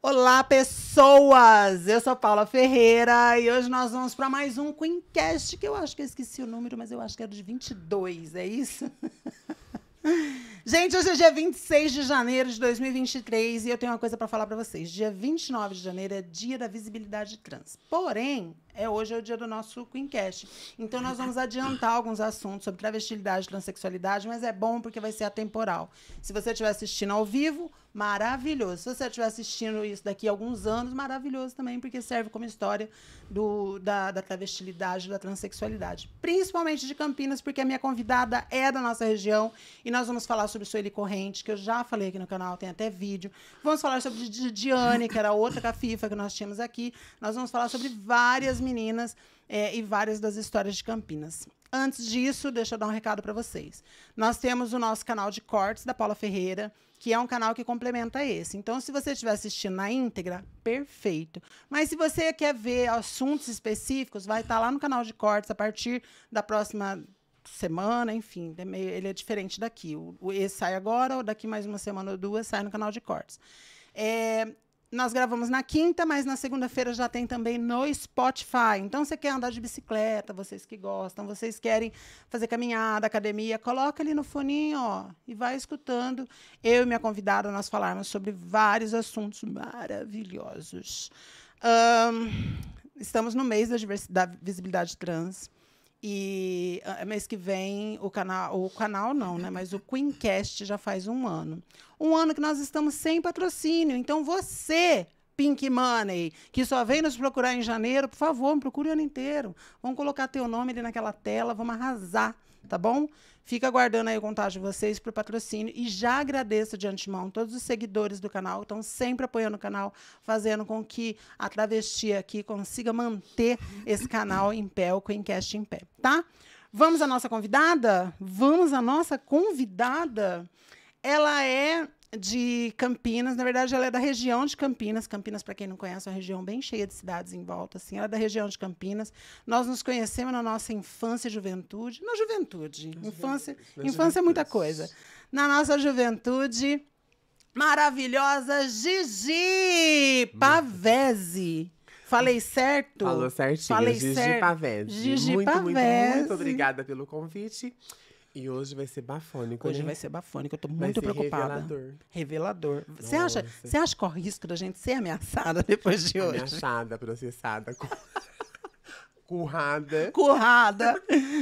Olá, pessoas! Eu sou Paula Ferreira e hoje nós vamos para mais um Queencast, que eu acho que eu esqueci o número, mas eu acho que era de 22, é isso? Gente, hoje é dia 26 de janeiro de 2023 e eu tenho uma coisa para falar para vocês. Dia 29 de janeiro é dia da visibilidade trans. Porém, é hoje é o dia do nosso Queencast. Então nós vamos adiantar alguns assuntos sobre travestilidade, e transexualidade, mas é bom porque vai ser atemporal. Se você estiver assistindo ao vivo, maravilhoso. Se você estiver assistindo isso daqui a alguns anos, maravilhoso também, porque serve como história do, da, da travestilidade, da transexualidade. Principalmente de Campinas, porque a minha convidada é da nossa região e nós vamos falar sobre Sueli Corrente, que eu já falei aqui no canal, tem até vídeo. Vamos falar sobre Diane, que era outra cafifa que nós tínhamos aqui. Nós vamos falar sobre várias meninas é, e várias das histórias de Campinas. Antes disso, deixa eu dar um recado para vocês. Nós temos o nosso canal de cortes da Paula Ferreira, que é um canal que complementa esse. Então, se você estiver assistindo na íntegra, perfeito. Mas se você quer ver assuntos específicos, vai estar tá lá no canal de cortes a partir da próxima semana, enfim, é ele é diferente daqui. O, esse sai agora, ou daqui mais uma semana ou duas, sai no canal de cortes. É, nós gravamos na quinta, mas na segunda-feira já tem também no Spotify. Então, você quer andar de bicicleta, vocês que gostam, vocês querem fazer caminhada, academia, coloca ali no foninho, ó, e vai escutando. Eu e minha convidada, nós falarmos sobre vários assuntos maravilhosos. Um, estamos no mês da, da visibilidade trans. E ah, é, mês que vem o canal, o canal não, né? Mas o Queencast já faz um ano. Um ano que nós estamos sem patrocínio. Então você, Pink Money, que só vem nos procurar em janeiro, por favor, me procure o ano inteiro. Vamos colocar teu nome ali naquela tela, vamos arrasar, tá bom? Fica aguardando aí o contato de vocês para o patrocínio e já agradeço de antemão todos os seguidores do canal que estão sempre apoiando o canal, fazendo com que a travesti aqui consiga manter esse canal em pé, o Queencast em pé, tá? Vamos à nossa convidada? Vamos à nossa convidada. Ela é de Campinas. Na verdade, ela é da região de Campinas. Campinas, para quem não conhece, é uma região bem cheia de cidades em volta. Assim. Ela é da região de Campinas. Nós nos conhecemos na nossa infância e juventude. Na juventude. Infância, infância é muita coisa. Na nossa juventude, maravilhosa Gigi Pavese. Falei certo? Falou certinho. Falei Gigi certo. Pavese. Gigi muito, Pavese. Muito, muito, muito obrigada pelo convite. E hoje vai ser bafônico. Hoje né? vai ser bafônico. Eu tô muito preocupada. Revelador. Revelador. Você acha, você acha que risco da gente ser ameaçada depois de hoje? Ameaçada, processada. Currada. Currada.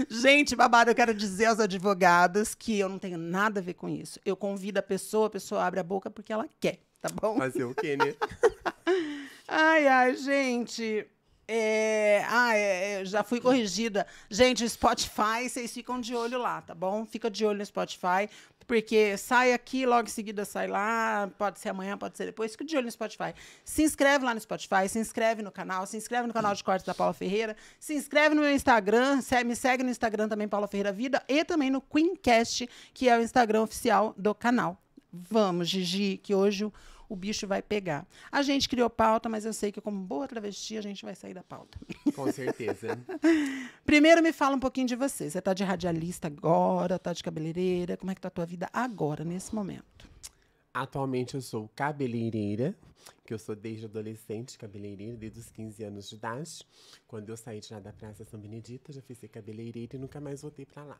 Gente, babada, eu quero dizer aos advogados que eu não tenho nada a ver com isso. Eu convido a pessoa, a pessoa abre a boca porque ela quer, tá bom? Fazer o quê, né? ai, ai, gente. É, ah, é, é já fui corrigida. Gente, o Spotify, vocês ficam de olho lá, tá bom? Fica de olho no Spotify, porque sai aqui, logo em seguida sai lá, pode ser amanhã, pode ser depois. Fica de olho no Spotify. Se inscreve lá no Spotify, se inscreve no canal, se inscreve no canal de cortes da Paula Ferreira, se inscreve no meu Instagram, me segue no Instagram também, Paula Ferreira Vida, e também no Queencast, que é o Instagram oficial do canal. Vamos, Gigi, que hoje o, o bicho vai pegar. A gente criou pauta, mas eu sei que, como boa travesti, a gente vai sair da pauta. Com certeza. Primeiro, me fala um pouquinho de você. Você está de radialista agora, está de cabeleireira? Como é que tá a tua vida agora, nesse momento? Atualmente, eu sou cabeleireira, que eu sou desde adolescente cabeleireira, desde os 15 anos de idade. Quando eu saí de lá da Praça São Benedito, já fiz ser cabeleireira e nunca mais voltei para lá.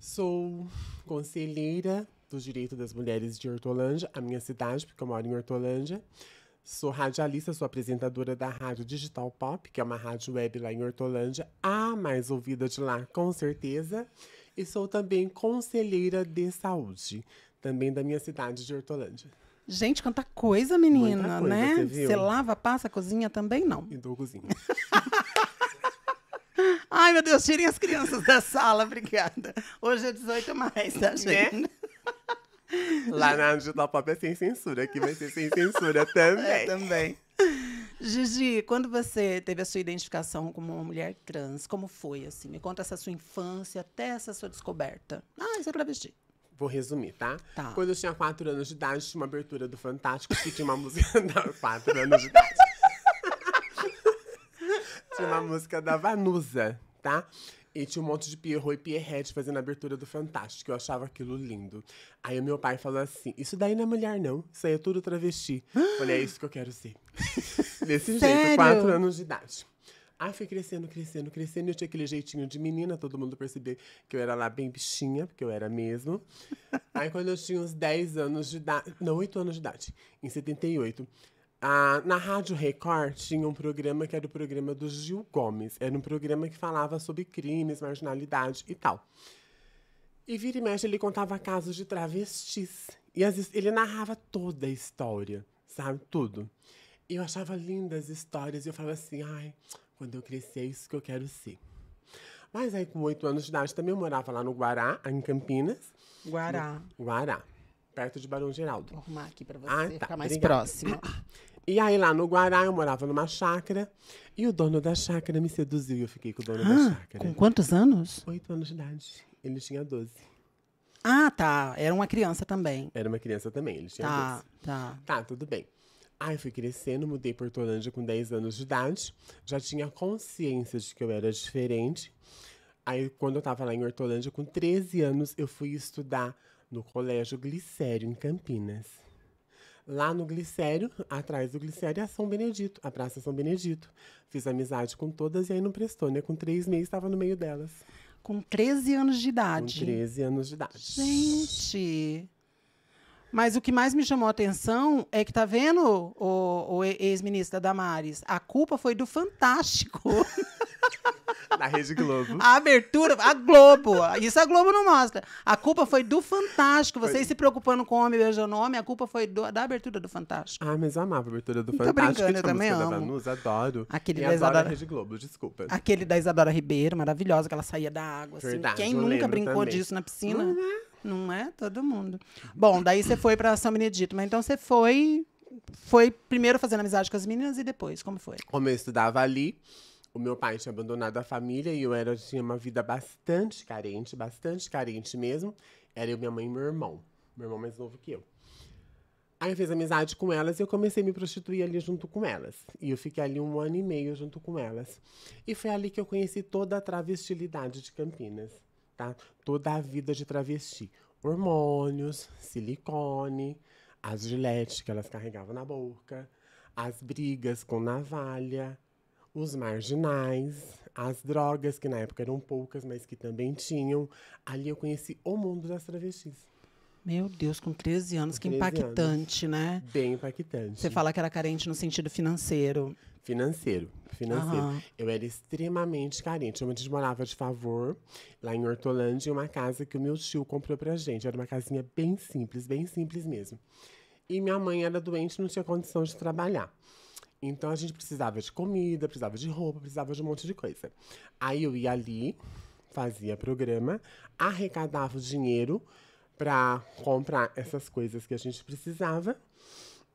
Sou conselheira do Direito das Mulheres de Hortolândia, a minha cidade, porque eu moro em Hortolândia. Sou radialista, sou apresentadora da Rádio Digital Pop, que é uma rádio web lá em Hortolândia, a mais ouvida de lá, com certeza. E sou também conselheira de saúde, também da minha cidade de Hortolândia. Gente, quanta coisa, menina, né? coisa, né? Você, você lava, passa, cozinha também? Não. E dou cozinha. Ai, meu Deus, tirem as crianças da sala, obrigada. Hoje é 18 mais, tá, né? gente? Lá na Angela Pop é sem censura, aqui vai ser sem censura é, também. É, também. Gigi, quando você teve a sua identificação como uma mulher trans, como foi assim? Me conta essa sua infância até essa sua descoberta. Ah, isso é travesti. Vou resumir, tá? tá? Quando eu tinha 4 anos de idade, tinha uma abertura do Fantástico que tinha uma música. 4 anos de idade tinha uma música da Vanusa, tá? E tinha um monte de Pierrot e Pierrette fazendo a abertura do Fantástico. Eu achava aquilo lindo. Aí o meu pai falou assim: Isso daí não é mulher, não. Isso aí é tudo travesti. Falei: É isso que eu quero ser. Desse jeito, quatro anos de idade. Aí fui crescendo, crescendo, crescendo. Eu tinha aquele jeitinho de menina, todo mundo percebia que eu era lá bem bichinha, porque eu era mesmo. Aí quando eu tinha uns 10 anos de idade. Não, 8 anos de idade, em 78. Ah, na Rádio Record tinha um programa que era o programa do Gil Gomes. Era um programa que falava sobre crimes, marginalidade e tal. E vira e mexe, ele contava casos de travestis. E às vezes ele narrava toda a história, sabe? Tudo. E eu achava lindas as histórias. E eu falava assim, ai, quando eu crescer é isso que eu quero ser. Mas aí, com oito anos de idade, também eu morava lá no Guará, em Campinas. Guará. No Guará perto de Barão Geraldo. Vou arrumar aqui pra ah, você ah, tá. ficar mais Obrigada. próximo. E aí, lá no Guará, eu morava numa chácara. E o dono da chácara me seduziu e eu fiquei com o dono ah, da chácara. Com quantos anos? Oito anos de idade. Ele tinha doze. Ah, tá. Era uma criança também. Era uma criança também. Ele tinha tá, doze. tá, 12. Tá, tá. tudo bem. Aí fui crescendo, mudei para Hortolândia com 10 anos de idade. Já tinha consciência de que eu era diferente. Aí, quando eu estava lá em Hortolândia, com 13 anos, eu fui estudar no Colégio Glicério, em Campinas. Lá no Glicério, atrás do Glicério, é a São Benedito, a Praça São Benedito. Fiz amizade com todas e aí não prestou, né? Com três meses estava no meio delas. Com 13 anos de idade. Com 13 anos de idade. Gente! Mas o que mais me chamou a atenção é que, tá vendo, o, o ex ministra Damares? A culpa foi do Fantástico. Na Rede Globo. A abertura, a Globo. Isso a Globo não mostra. A culpa foi do Fantástico. Vocês foi. se preocupando com o homem beijando o homem, a culpa foi do, da abertura do Fantástico. Ah, mas eu amava a abertura do Tô Fantástico. Brincando, eu também amo. Da Vanusa, adoro. Aquele e da Isadora. Adoro a Rede Globo, desculpa. Aquele da Isadora Ribeiro, maravilhosa, que ela saía da água. Assim. Quem nunca brincou também. disso na piscina? Não é? não é? Todo mundo. Bom, daí você foi para São Benedito, mas então você foi foi primeiro fazendo amizade com as meninas e depois, como foi? Como eu estudava ali, o meu pai tinha abandonado a família e eu era, tinha uma vida bastante carente, bastante carente mesmo. Era eu, minha mãe e meu irmão. Meu irmão mais novo que eu. Aí eu fiz amizade com elas e eu comecei a me prostituir ali junto com elas. E eu fiquei ali um ano e meio junto com elas. E foi ali que eu conheci toda a travestilidade de Campinas, tá? Toda a vida de travesti. Hormônios, silicone, as giletes que elas carregavam na boca, as brigas com navalha, os marginais, as drogas, que na época eram poucas, mas que também tinham. Ali eu conheci o mundo das travestis. Meu Deus, com 13 anos, que 13 impactante, anos. né? Bem impactante. Você fala que era carente no sentido financeiro. Financeiro, financeiro. Uhum. Eu era extremamente carente. Eu, a gente morava de favor, lá em Hortolândia, em uma casa que o meu tio comprou pra gente. Era uma casinha bem simples, bem simples mesmo. E minha mãe era doente, não tinha condição de trabalhar. Então a gente precisava de comida, precisava de roupa, precisava de um monte de coisa. Aí eu ia ali, fazia programa, arrecadava o dinheiro para comprar essas coisas que a gente precisava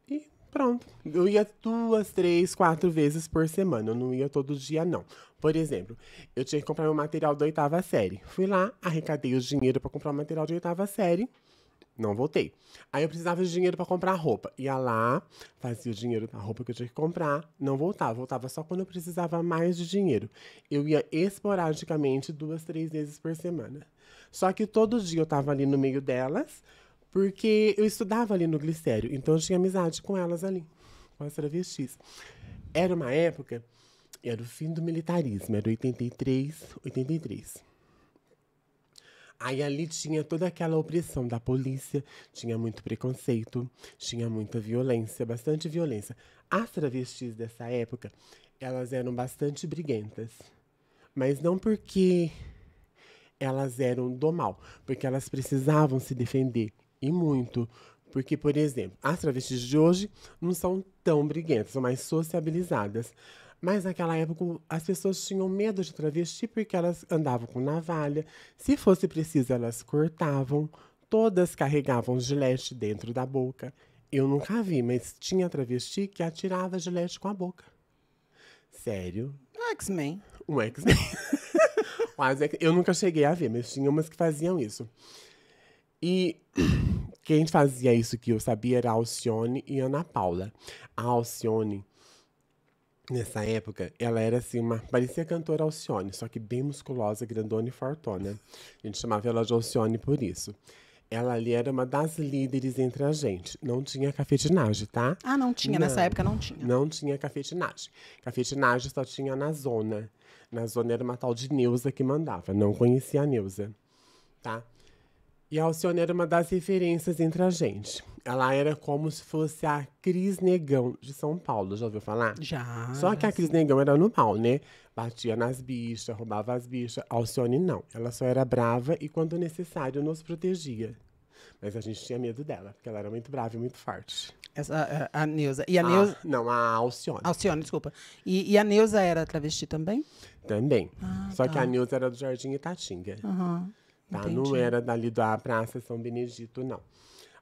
e pronto. Eu ia duas, três, quatro vezes por semana, eu não ia todo dia não. Por exemplo, eu tinha que comprar meu material da oitava série. Fui lá, arrecadei o dinheiro para comprar o material de oitava série não voltei. Aí eu precisava de dinheiro para comprar roupa. Ia lá, fazia o dinheiro da roupa que eu tinha que comprar, não voltava. Voltava só quando eu precisava mais de dinheiro. Eu ia esporadicamente duas, três vezes por semana. Só que todo dia eu tava ali no meio delas, porque eu estudava ali no glicério. Então eu tinha amizade com elas ali, com as travestis. Era uma época, era o fim do militarismo, era 83, 83. Aí ali tinha toda aquela opressão da polícia, tinha muito preconceito, tinha muita violência, bastante violência. As travestis dessa época, elas eram bastante briguentas. Mas não porque elas eram do mal, porque elas precisavam se defender, e muito. Porque, por exemplo, as travestis de hoje não são tão briguentas, são mais sociabilizadas. Mas naquela época as pessoas tinham medo de travesti porque elas andavam com navalha, se fosse preciso elas cortavam, todas carregavam gilete dentro da boca. Eu nunca vi, mas tinha travesti que atirava gilete com a boca. Sério? Um X-Men. Um X-Men. É eu nunca cheguei a ver, mas tinha umas que faziam isso. E quem fazia isso que eu sabia era a Alcione e Ana Paula. A Alcione Nessa época, ela era assim, uma. Parecia cantora Alcione, só que bem musculosa, grandona e fortona. A gente chamava ela de Alcione por isso. Ela ali era uma das líderes entre a gente. Não tinha cafetinagem, tá? Ah, não tinha. Não, nessa época não tinha. Não tinha cafetinagem. Cafetinagem só tinha na zona. Na zona era uma tal de Neuza que mandava. Não conhecia a Neuza, tá? E a Alcione era uma das referências entre a gente. Ela era como se fosse a Cris Negão de São Paulo, já ouviu falar? Já. Só que a Cris Negão era normal, né? Batia nas bichas, roubava as bichas. A Alcione não. Ela só era brava e, quando necessário, nos protegia. Mas a gente tinha medo dela, porque ela era muito brava e muito forte. Essa, a, é, a Neuza. E a, ah, a Não, a Alcione. Alcione, desculpa. E, e, a Neuza era travesti também? Também. Ah, Só tá. que a tá. Neuza era do Jardim Itatinga. Uhum. Tá? Entendi. Não era dali da Praça São Benedito, não.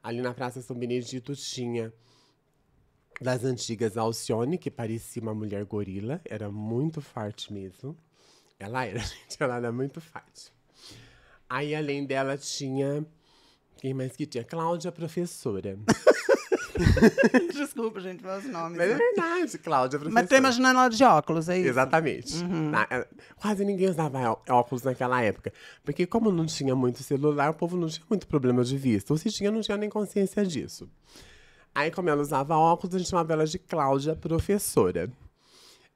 Ali na Praça São Benedito tinha das antigas Alcione, que parecia uma mulher gorila, era muito forte mesmo. Ela era, gente, ela era muito forte. Aí, além dela, tinha. Quem mais que tinha? Cláudia, professora. Desculpa, gente, meus nomes. Mas né? é verdade, Cláudia. Mas tô imaginando ela de óculos, é isso? Exatamente. Uhum. Na, é, quase ninguém usava é, óculos naquela época. Porque como não tinha muito celular, o povo não tinha muito problema de vista. Ou se tinha, não tinha nem consciência disso. Aí, como ela usava óculos, a gente chamava ela de Cláudia Professora.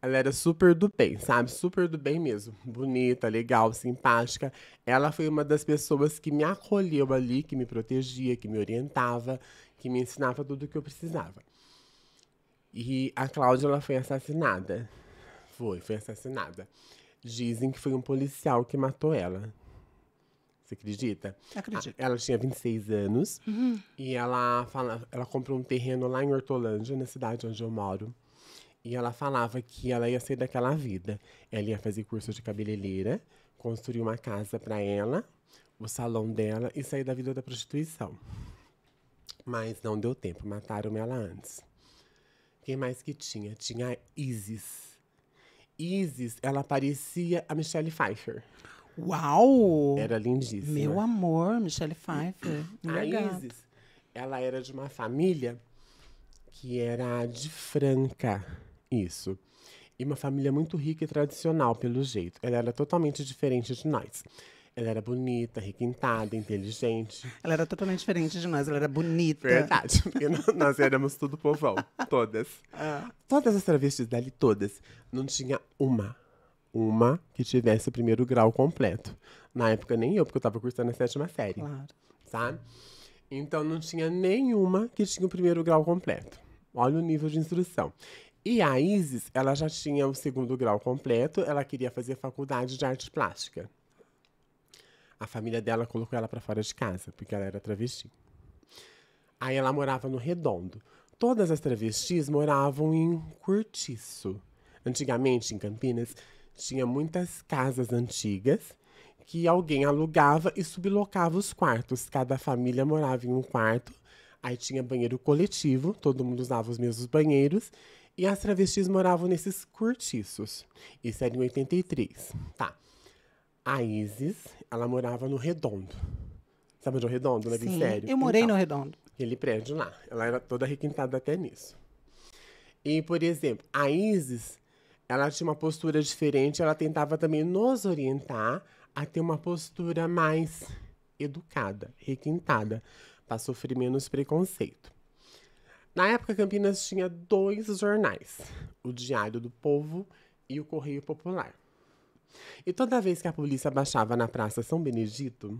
Ela era super do bem, sabe? Super do bem mesmo. Bonita, legal, simpática. Ela foi uma das pessoas que me acolheu ali, que me protegia, que me orientava, que me ensinava tudo o que eu precisava. E a Cláudia ela foi assassinada. Foi, foi assassinada. Dizem que foi um policial que matou ela. Você acredita? Acredito. Ela tinha 26 anos uhum. e ela, fala, ela comprou um terreno lá em Hortolândia, na cidade onde eu moro. E ela falava que ela ia sair daquela vida. Ela ia fazer curso de cabeleireira, construir uma casa para ela, o salão dela e sair da vida da prostituição. Mas não deu tempo, mataram ela antes. Quem mais que tinha? Tinha a Isis. Isis, ela parecia a Michelle Pfeiffer. Uau! Era lindíssima. Meu amor, Michelle Pfeiffer. Minha a gata. Isis, ela era de uma família que era de Franca. Isso. E uma família muito rica e tradicional, pelo jeito. Ela era totalmente diferente de nós. Ela era bonita, requintada, inteligente. Ela era totalmente diferente de nós, ela era bonita. Verdade, porque nós éramos tudo povão. Todas. Ah. Todas as travestis dali, todas. Não tinha uma. Uma que tivesse o primeiro grau completo. Na época, nem eu, porque eu tava cursando a sétima série. Claro. Sabe? Tá? Então, não tinha nenhuma que tinha o primeiro grau completo. Olha o nível de instrução. E a Isis, ela já tinha o segundo grau completo, ela queria fazer faculdade de arte plástica a família dela colocou ela para fora de casa, porque ela era travesti. Aí ela morava no Redondo. Todas as travestis moravam em Curtiço. Antigamente, em Campinas, tinha muitas casas antigas que alguém alugava e sublocava os quartos. Cada família morava em um quarto. Aí tinha banheiro coletivo, todo mundo usava os mesmos banheiros. E as travestis moravam nesses cortiços. Isso era em 83, tá? A Isis, ela morava no Redondo. Sabe onde é o Redondo, né? Sim, sério? eu morei então, no Redondo. Aquele prédio lá. Ela era toda requintada até nisso. E, por exemplo, a Isis, ela tinha uma postura diferente. Ela tentava também nos orientar a ter uma postura mais educada, requintada, para sofrer menos preconceito. Na época, Campinas tinha dois jornais, o Diário do Povo e o Correio Popular. E toda vez que a polícia baixava na Praça São Benedito,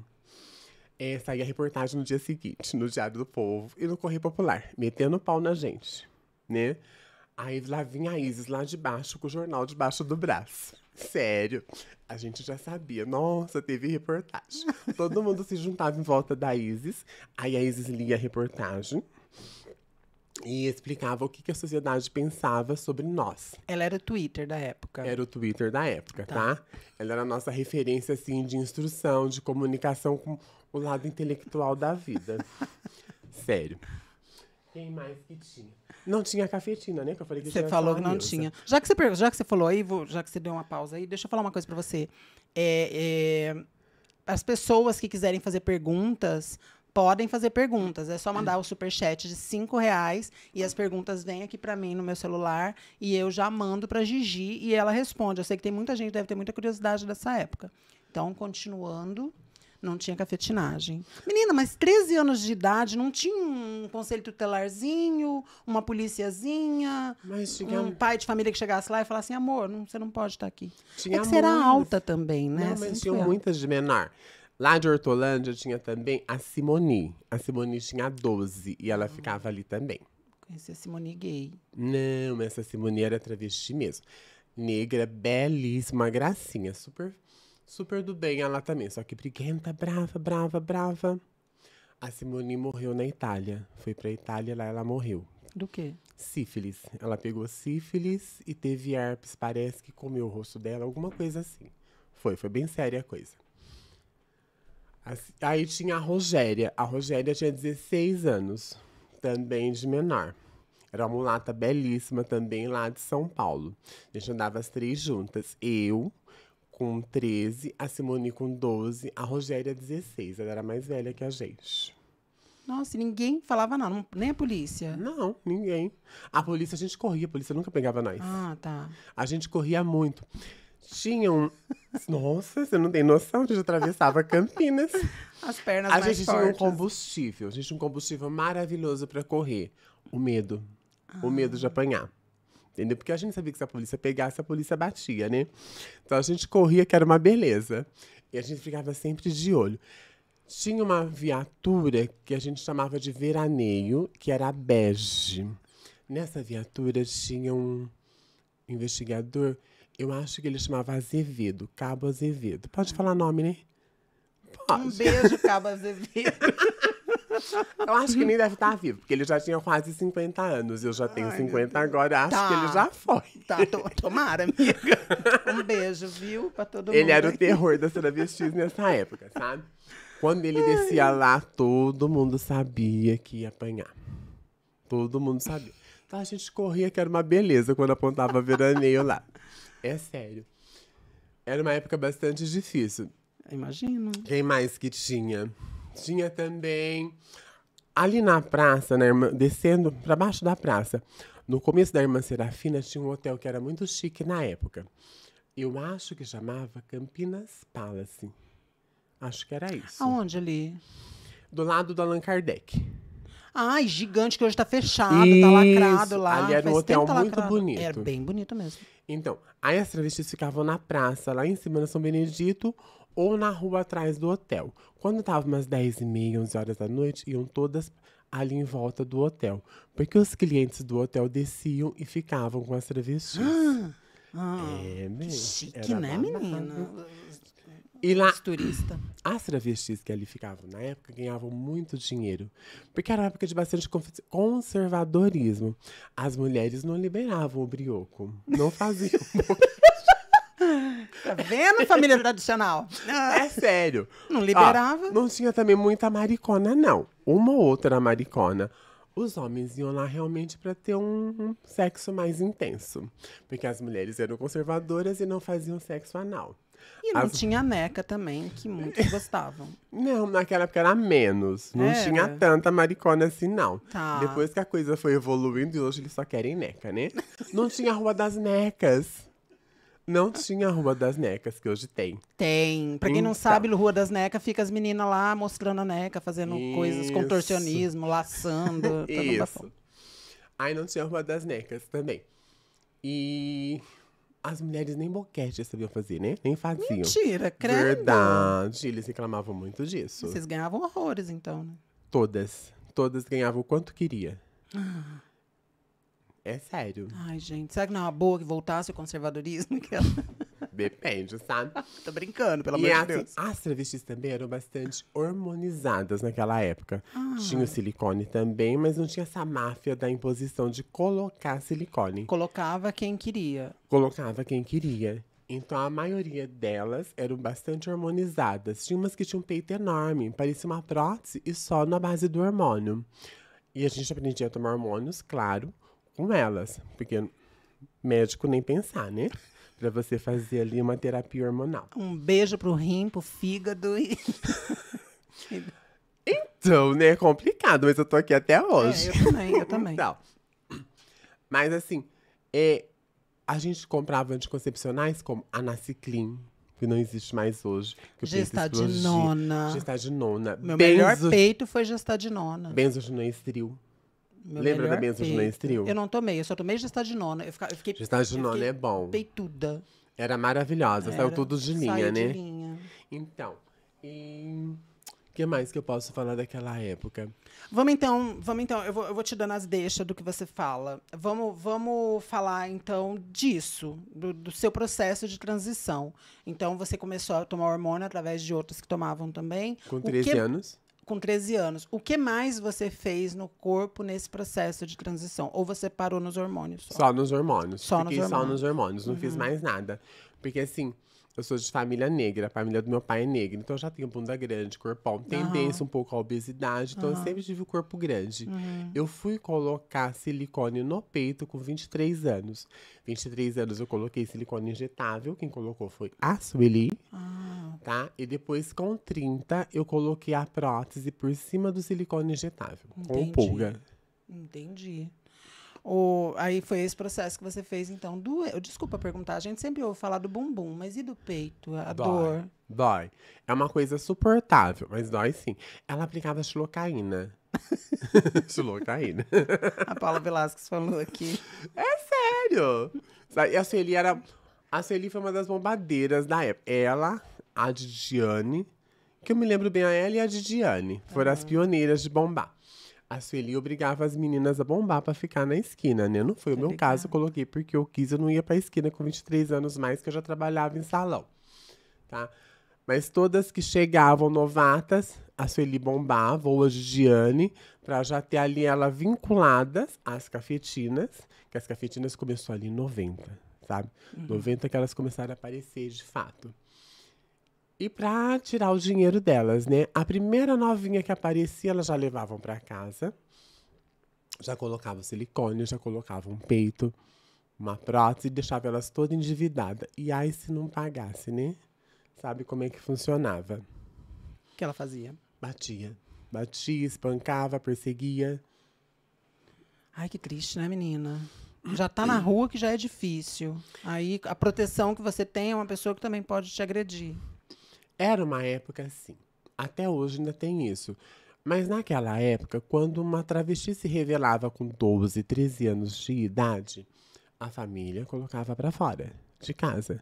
é, saía a reportagem no dia seguinte, no Diário do Povo e no Correio Popular, metendo pau na gente, né? Aí lá vinha a Isis lá de baixo, com o jornal debaixo do braço. Sério, a gente já sabia. Nossa, teve reportagem. Todo mundo se juntava em volta da Isis. Aí a Isis lia a reportagem, e explicava o que, que, a sociedade pensava sobre nós. Ela era o Twitter da época. Era o Twitter da época, tá? tá? Ela era a nossa referência, assim, de instrução, de comunicação com o lado intelectual da vida. Sério. Quem mais que tinha? Não tinha cafetina, né? Que eu falei que Você falou que não tinha. Já que, você, já que você falou aí, vou, já que você deu uma pausa aí, deixa eu falar uma coisa para você. É, é, as pessoas que quiserem fazer perguntas, podem fazer perguntas. É só mandar o super chat de cinco reais e as perguntas vêm aqui para mim no meu celular e eu já mando para Gigi e ela responde. Eu sei que tem muita gente deve ter muita curiosidade dessa época. Então, continuando, não tinha cafetinagem. Menina, mas 13 anos de idade não tinha um conselho tutelarzinho, uma policiazinha, um pai de família que chegasse lá e falasse assim, amor, não, você não pode estar aqui. Tinha é que era alta também, né? Não, mas tinha muitas de menor. Lá de Hortolândia tinha também a Simoni. A Simoni tinha 12 e ela ah. ficava ali também. Conheci a Simoni gay. Não, essa Simoni era travesti mesmo. Negra, belíssima, gracinha, super, super do bem ela também. Só que briguenta, brava, brava, brava. A Simoni morreu na Itália. Foi pra Itália, lá ela morreu. Do quê? Sífilis. Ela pegou sífilis e teve herpes, parece que comeu o rosto dela, alguma coisa assim. Foi, foi bem séria a coisa. Assim, aí tinha a Rogéria. A Rogéria tinha 16 anos, também de menor. Era uma mulata belíssima também lá de São Paulo. A gente andava as três juntas. Eu com 13, a Simone com 12, a Rogéria 16. Ela era mais velha que a gente. Nossa, ninguém falava nada, nem a polícia. Não, ninguém. A polícia a gente corria, a polícia nunca pegava nós. Ah, tá. A gente corria muito tinham. Nossa, você não tem noção, a gente atravessava Campinas. As pernas A gente tinha um combustível, a gente tinha um combustível maravilhoso para correr. O medo. Ah. O medo de ah. apanhar. Entendeu? Porque a gente sabia que se a polícia pegasse, a polícia batia, né? Então a gente corria, que era uma beleza. E a gente ficava sempre de olho. Tinha uma viatura que a gente chamava de veraneio, que era a bege. Nessa viatura tinha um investigador eu acho que ele chamava Azevedo, Cabo Azevedo. Pode hum. falar nome, né? Pode. Um beijo, Cabo Azevedo. Eu acho que nem deve estar vivo, porque ele já tinha quase 50 anos. Eu já tenho Ai, 50 agora, acho tá. que ele tá. já foi. Tá, to tomara, amiga. Um beijo, viu, pra todo ele mundo. Ele era o terror das travestis nessa época, sabe? Quando ele Ai. descia lá, todo mundo sabia que ia apanhar. Todo mundo sabia. Então a gente corria, que era uma beleza quando apontava veraneio lá. É sério. Era uma época bastante difícil. Imagino. Quem mais que tinha? Tinha também. Ali na praça, irmã, descendo para baixo da praça, no começo da Irmã Serafina, tinha um hotel que era muito chique na época. Eu acho que chamava Campinas Palace. Acho que era isso. Aonde ali? Do lado do Allan Kardec. Ai, gigante, que hoje está fechado, está lacrado lá. Ali era um hotel tá muito lacrado. bonito. Era bem bonito mesmo. Então, aí as travestis ficavam na praça, lá em cima na São Benedito, ou na rua atrás do hotel. Quando tava umas 10 e meia, 11 horas da noite, iam todas ali em volta do hotel. Porque os clientes do hotel desciam e ficavam com as travestis. Ah, é, mesmo. Chique, né, menina? e lá, turista. As travestis que ali ficavam na época ganhavam muito dinheiro, porque era uma época de bastante conservadorismo. As mulheres não liberavam o brioco, não faziam. Tá vendo, família tradicional? É sério. Não liberava. Ó, não tinha também muita maricona, não. Uma ou outra maricona. Os homens iam lá realmente para ter um, um sexo mais intenso. Porque as mulheres eram conservadoras e não faziam sexo anal. E não As... tinha neca também, que muitos gostavam. Não, naquela época era menos. Não era. tinha tanta maricona assim, não. Tá. Depois que a coisa foi evoluindo e hoje eles só querem Neca, né? não tinha Rua das Necas. Não tinha a Rua das Necas, que hoje tem. Tem. Pra quem então. não sabe, Rua das Necas fica as meninas lá mostrando a neca, fazendo Isso. coisas, contorcionismo, laçando. Tá tá Isso. Aí não tinha a Rua das Necas também. E as mulheres nem boquete sabiam fazer, né? Nem faziam. Mentira, credo. Verdade. Eles reclamavam muito disso. Vocês ganhavam horrores, então, né? Todas. Todas ganhavam o quanto queria. Ah. É sério. Ai, gente. Será que não é uma boa que voltasse o conservadorismo? Depende, sabe? Tô brincando, pelo amor de Deus. As travestis também eram bastante hormonizadas naquela época. Ah. Tinha o silicone também, mas não tinha essa máfia da imposição de colocar silicone. Colocava quem queria. Colocava quem queria. Então a maioria delas eram bastante hormonizadas. Tinha umas que tinham um peito enorme, parecia uma prótese e só na base do hormônio. E a gente aprendia a tomar hormônios, claro, com elas, porque médico nem pensar, né? para você fazer ali uma terapia hormonal. Um beijo pro rim, pro fígado e. então, né? É complicado, mas eu tô aqui até hoje. É, eu também, eu também. Então, mas assim, é, a gente comprava anticoncepcionais como a Naciclin. que não existe mais hoje. Que gestadinona. Gestadinona. Meu Benzo... melhor peito foi gestadinona. Benzotinestril. Lembra da benção de estril? Eu não tomei, eu só tomei gestadinona. Eu, fica, eu fiquei. Gestadinona eu fiquei é bom. Peituda. Era maravilhosa, Era. saiu tudo de linha, Saiu né? De linha. Então, e que mais que eu posso falar daquela época? Vamos então, vamos então, eu vou, eu vou te dando as deixas do que você fala. Vamos, vamos falar então disso, do, do, seu processo de transição. Então você começou a tomar hormônio através de outros que tomavam também. Com 13 que... anos? com 13 anos. O que mais você fez no corpo nesse processo de transição? Ou você parou nos hormônios? Só, só nos hormônios. Só Fiquei nos hormônios. só nos hormônios, não uhum. fiz mais nada. Porque assim, eu sou de família negra, a família do meu pai é negra, então eu já tenho bunda grande, corpão, tendência uhum. um pouco à obesidade, então uhum. eu sempre tive o corpo grande. Uhum. Eu fui colocar silicone no peito com 23 anos. 23 anos eu coloquei silicone injetável, quem colocou foi a Sueli, ah. tá? E depois com 30 eu coloquei a prótese por cima do silicone injetável, Entendi. com pulga. Entendi. O, aí foi esse processo que você fez, então, do. Desculpa perguntar, a gente sempre ouve falar do bumbum, mas e do peito? A dói, dor? Dói. É uma coisa suportável, mas dói sim. Ela aplicava xilocaína. xilocaína. a Paula Velasquez falou aqui. É sério! E a Celi era. A Sueli foi uma das bombadeiras da época. Ela, a Didiane, que eu me lembro bem a ela e a Didiane, foram uhum. as pioneiras de bombar. A Sueli obrigava as meninas a bombar para ficar na esquina, né? Não foi o é meu Obrigada. caso, eu coloquei porque eu quis, eu não ia pra esquina com 23 anos mais, que eu já trabalhava em salão, tá? Mas todas que chegavam novatas, a Sueli bombava, ou a Gigiane, pra já ter ali ela vinculadas às cafetinas, que as cafetinas começou ali em 90, sabe? Uhum. 90 que elas começaram a aparecer de fato. E para tirar o dinheiro delas, né? A primeira novinha que aparecia, elas já levavam para casa. Já colocavam silicone, já colocavam um peito, uma prótese, deixavam deixava elas toda endividada. E aí, se não pagasse, né? Sabe como é que funcionava? O que ela fazia? Batia. Batia, espancava, perseguia. Ai, que triste, né, menina? já tá na rua que já é difícil. Aí a proteção que você tem é uma pessoa que também pode te agredir. Era uma época assim. Até hoje ainda tem isso. Mas naquela época, quando uma travesti se revelava com 12, 13 anos de idade, a família colocava para fora, de casa.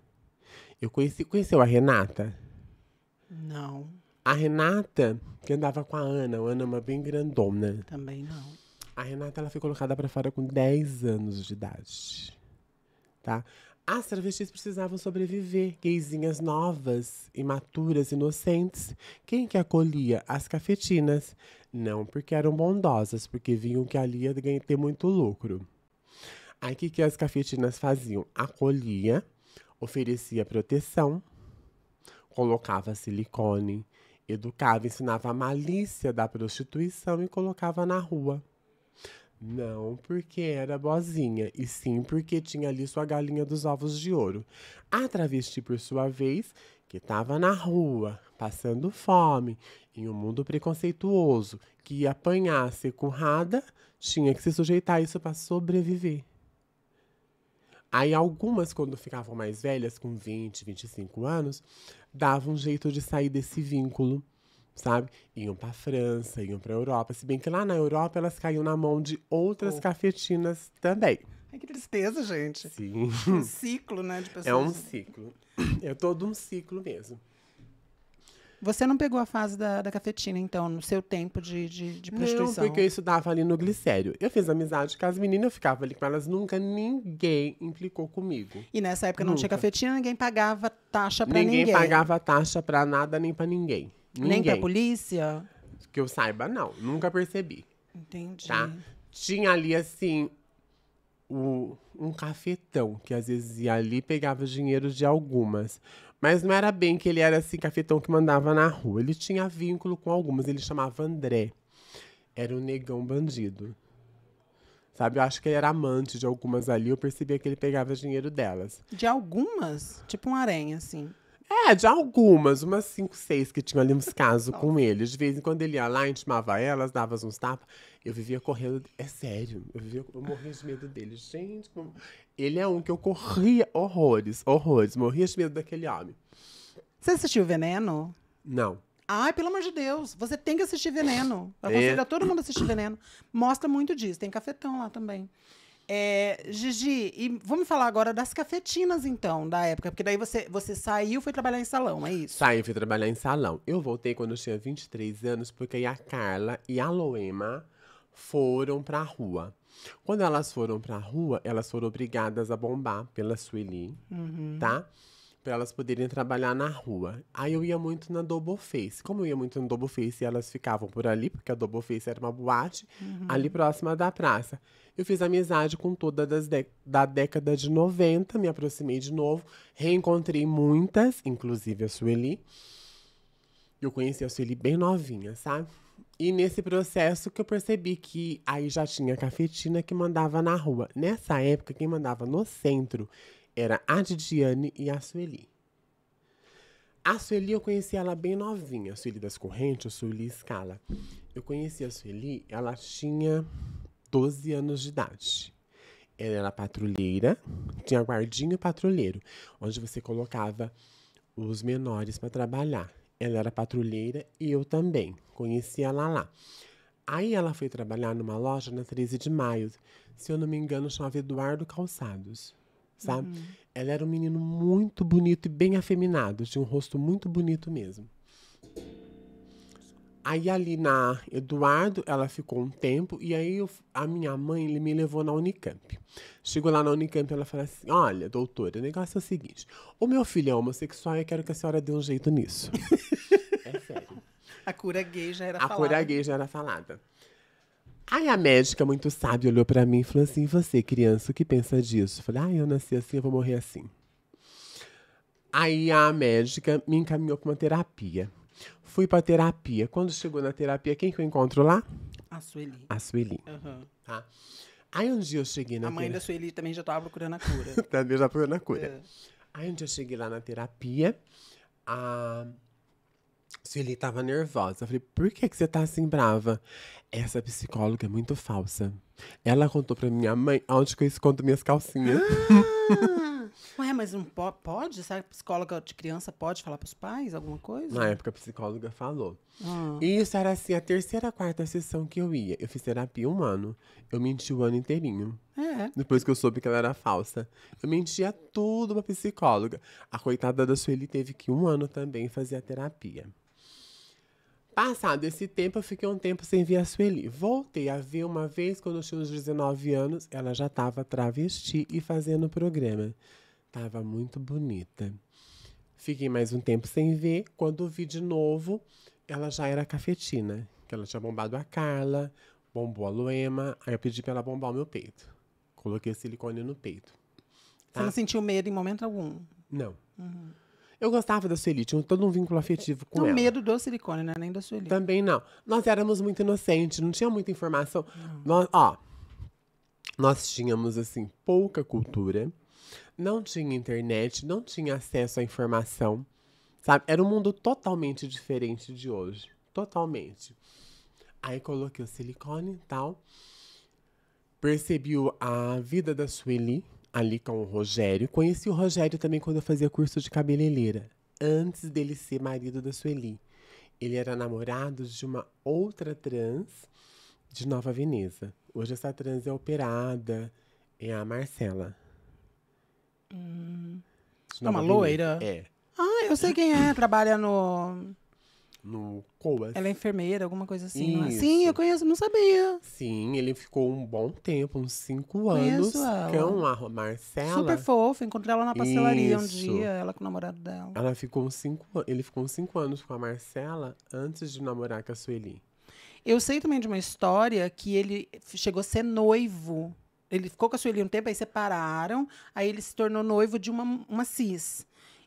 Eu conheci, conheceu a Renata? Não. A Renata, que andava com a Ana, a Ana é uma bem grandona. Também não. A Renata, ela foi colocada para fora com 10 anos de idade, tá? Ah, as travestis precisavam sobreviver, gaysinhas novas, imaturas, inocentes. Quem que acolhia? As cafetinas. Não porque eram bondosas, porque vinham que ali ia ter muito lucro. Aí o que, que as cafetinas faziam? Acolhia, oferecia proteção, colocava silicone, educava, ensinava a malícia da prostituição e colocava na rua. Não porque era boazinha, e sim porque tinha ali sua galinha dos ovos de ouro. A travesti, por sua vez, que estava na rua, passando fome, em um mundo preconceituoso, que ia apanhar, ser currada, tinha que se sujeitar a isso para sobreviver. Aí algumas, quando ficavam mais velhas, com 20, 25 anos, davam um jeito de sair desse vínculo sabe? Iam pra França, iam pra Europa. Se bem que lá na Europa elas caíam na mão de outras oh. cafetinas também. Ai, que tristeza, gente. Sim. Um ciclo, né, de pessoas. É um ciclo. É todo um ciclo mesmo. Você não pegou a fase da, da cafetina, então, no seu tempo de, de, de prostituição? Não, porque eu estudava ali no glicério. Eu fiz amizade com as meninas, eu ficava ali com elas, nunca ninguém implicou comigo. E nessa época nunca. não tinha cafetina, ninguém pagava taxa pra ninguém. Ninguém pagava taxa pra nada, nem pra ninguém. Ninguém. Nem pra polícia? Que eu saiba, não. Nunca percebi. Entendi. Tá? Tinha ali, assim, o, um cafetão, que às vezes ia ali e pegava dinheiro de algumas. Mas não era bem que ele era, assim, cafetão que mandava na rua. Ele tinha vínculo com algumas. Ele chamava André. Era um negão bandido. Sabe, eu acho que ele era amante de algumas ali. Eu percebia que ele pegava dinheiro delas. De algumas? Tipo um aranha, assim. É, de algumas, umas cinco, seis que tinham ali uns casos com ele. De vez em quando ele ia lá, intimava elas, dava uns tapas. Eu vivia correndo, é sério, eu, vivia, eu morria de medo dele. Gente, como... ele é um que eu corria horrores, horrores, morria de medo daquele homem. Você assistiu Veneno? Não. Ai, pelo amor de Deus, você tem que assistir Veneno. Eu é. aconselho é. a todo mundo assistir Veneno. Mostra muito disso, tem Cafetão lá também. É, Gigi, e vamos falar agora das cafetinas, então, da época. Porque daí você, você saiu foi trabalhar em salão, é isso? Saí, fui trabalhar em salão. Eu voltei quando eu tinha 23 anos, porque aí a Carla e a Loema foram pra rua. Quando elas foram pra rua, elas foram obrigadas a bombar pela Sueli, uhum. tá? Tá? para elas poderem trabalhar na rua. Aí eu ia muito na Double Face. Como eu ia muito na Double Face e elas ficavam por ali, porque a Double Face era uma boate, uhum. ali próxima da praça. Eu fiz amizade com toda da década de 90, me aproximei de novo, reencontrei muitas, inclusive a Sueli. Eu conheci a Sueli bem novinha, sabe? E nesse processo que eu percebi que aí já tinha cafetina que mandava na rua. Nessa época, quem mandava no centro era a Didiane e a Sueli. A Sueli, eu conheci ela bem novinha, a Sueli das Correntes, a Sueli Scala. Eu conheci a Sueli, ela tinha 12 anos de idade. Ela era patrulheira, tinha guardinha e patrulheiro, onde você colocava os menores para trabalhar. Ela era patrulheira e eu também, conheci ela lá. Aí ela foi trabalhar numa loja na 13 de maio, se eu não me engano, chamava Eduardo Calçados sabe? Uhum. Ela era um menino muito bonito e bem afeminado, tinha um rosto muito bonito mesmo. Aí ali na Eduardo, ela ficou um tempo e aí eu, a minha mãe ele me levou na Unicamp. Chegou lá na Unicamp ela falou assim: Olha, doutora, o negócio é o seguinte: o meu filho é homossexual e eu quero que a senhora dê um jeito nisso. é sério. A cura gay já era a falada. A cura gay já era falada. Aí a médica, muito sábia, olhou para mim e falou assim: Você, criança, o que pensa disso? Eu falei: Ah, eu nasci assim, eu vou morrer assim. Aí a médica me encaminhou para uma terapia. Fui para terapia. Quando chegou na terapia, quem que eu encontro lá? A Sueli. A Sueli. Uhum. Tá? Aí um dia eu cheguei na A mãe da Sueli também já estava procurando a cura. também já procurando a cura. É. Aí um dia eu cheguei lá na terapia. A ah, Sueli tava nervosa. Eu falei, por que, que você tá assim brava? Essa psicóloga é muito falsa. Ela contou pra minha mãe onde que eu escondo minhas calcinhas. Ah, ué, mas não po pode? Será que psicóloga de criança pode falar pros pais alguma coisa? Na época, a psicóloga falou. Ah. E isso era assim, a terceira, quarta sessão que eu ia. Eu fiz terapia um ano. Eu menti o ano inteirinho. É. Depois que eu soube que ela era falsa. Eu mentia tudo pra psicóloga. A coitada da Sueli teve que um ano também fazer a terapia. Passado esse tempo, eu fiquei um tempo sem ver a Sueli. Voltei a ver uma vez quando eu tinha uns 19 anos. Ela já estava travesti e fazendo o programa. Tava muito bonita. Fiquei mais um tempo sem ver. Quando vi de novo, ela já era cafetina. Que ela tinha bombado a Carla, bombou a Luema. Aí eu pedi para ela bombar o meu peito. Coloquei silicone no peito. Tá? Você não sentiu medo em momento algum? Não. Uhum. Eu gostava da Sueli, tinha todo um vínculo afetivo com ela. ela. medo do silicone, né? Nem da Sueli. Também não. Nós éramos muito inocentes, não tinha muita informação. Nós, ó, nós tínhamos, assim, pouca cultura, não tinha internet, não tinha acesso à informação, sabe? Era um mundo totalmente diferente de hoje. Totalmente. Aí coloquei o silicone e tal. Percebi a vida da Sueli, ali com o Rogério. Conheci o Rogério também quando eu fazia curso de cabeleireira, antes dele ser marido da Sueli. Ele era namorado de uma outra trans de Nova Veneza. Hoje essa trans é operada, é a Marcela. Hum. É uma Veneza. loira? É. Ah, eu sei quem é. Trabalha no no COAS. Ela é enfermeira, alguma coisa assim. É? Sim, eu conheço, não sabia. Sim, ele ficou um bom tempo, uns cinco anos é ela. com a Marcela. Super fofo, encontrei ela na pastelaria Isso. um dia, ela com o namorado dela. Ela ficou cinco, ele ficou uns cinco anos com a Marcela antes de namorar com a Sueli. Eu sei também de uma história que ele chegou a ser noivo. Ele ficou com a Sueli um tempo, aí separaram, aí ele se tornou noivo de uma, uma cis.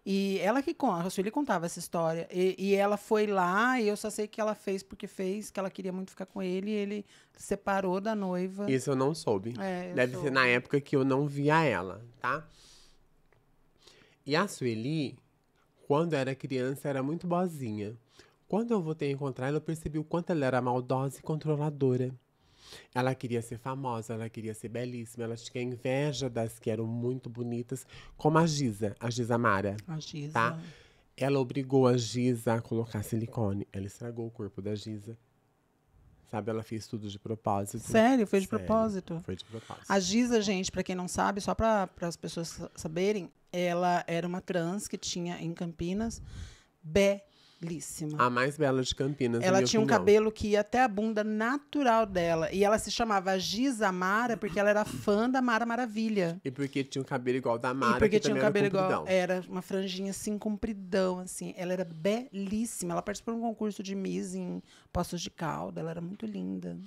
E ela que conta, a Sueli contava essa história. E, e, ela foi lá, e eu só sei que ela fez porque fez, que ela queria muito ficar com ele, e ele separou da noiva. Isso eu não soube. É, eu Deve soube. ser na época que eu não via ela, tá? E a Sueli, quando era criança, era muito boazinha. Quando eu voltei a encontrar ela, eu percebi o quanto ela era maldosa e controladora. Ela queria ser famosa, ela queria ser belíssima, ela tinha inveja das que eram muito bonitas, como a Giza, a Giza Mara. A Giza. Tá? Ela obrigou a Giza a colocar silicone. Ela estragou o corpo da Giza. Sabe, ela fez tudo de propósito. Sério? Foi de Sério, propósito? Foi de propósito. A Giza, gente, para quem não sabe, só para as pessoas saberem, ela era uma trans que tinha em Campinas. Belíssima belíssima. A mais bela de Campinas. Ela tinha opinião. um cabelo que ia até a bunda natural dela. E ela se chamava Giz Amara porque ela era fã da Mara Maravilha. E porque tinha um cabelo igual da Mara. E porque tinha um cabelo igual. Era uma franjinha assim, compridão, assim. Ela era belíssima. Ela participou de um concurso de Miss em Poços de Calda. Ela era muito linda.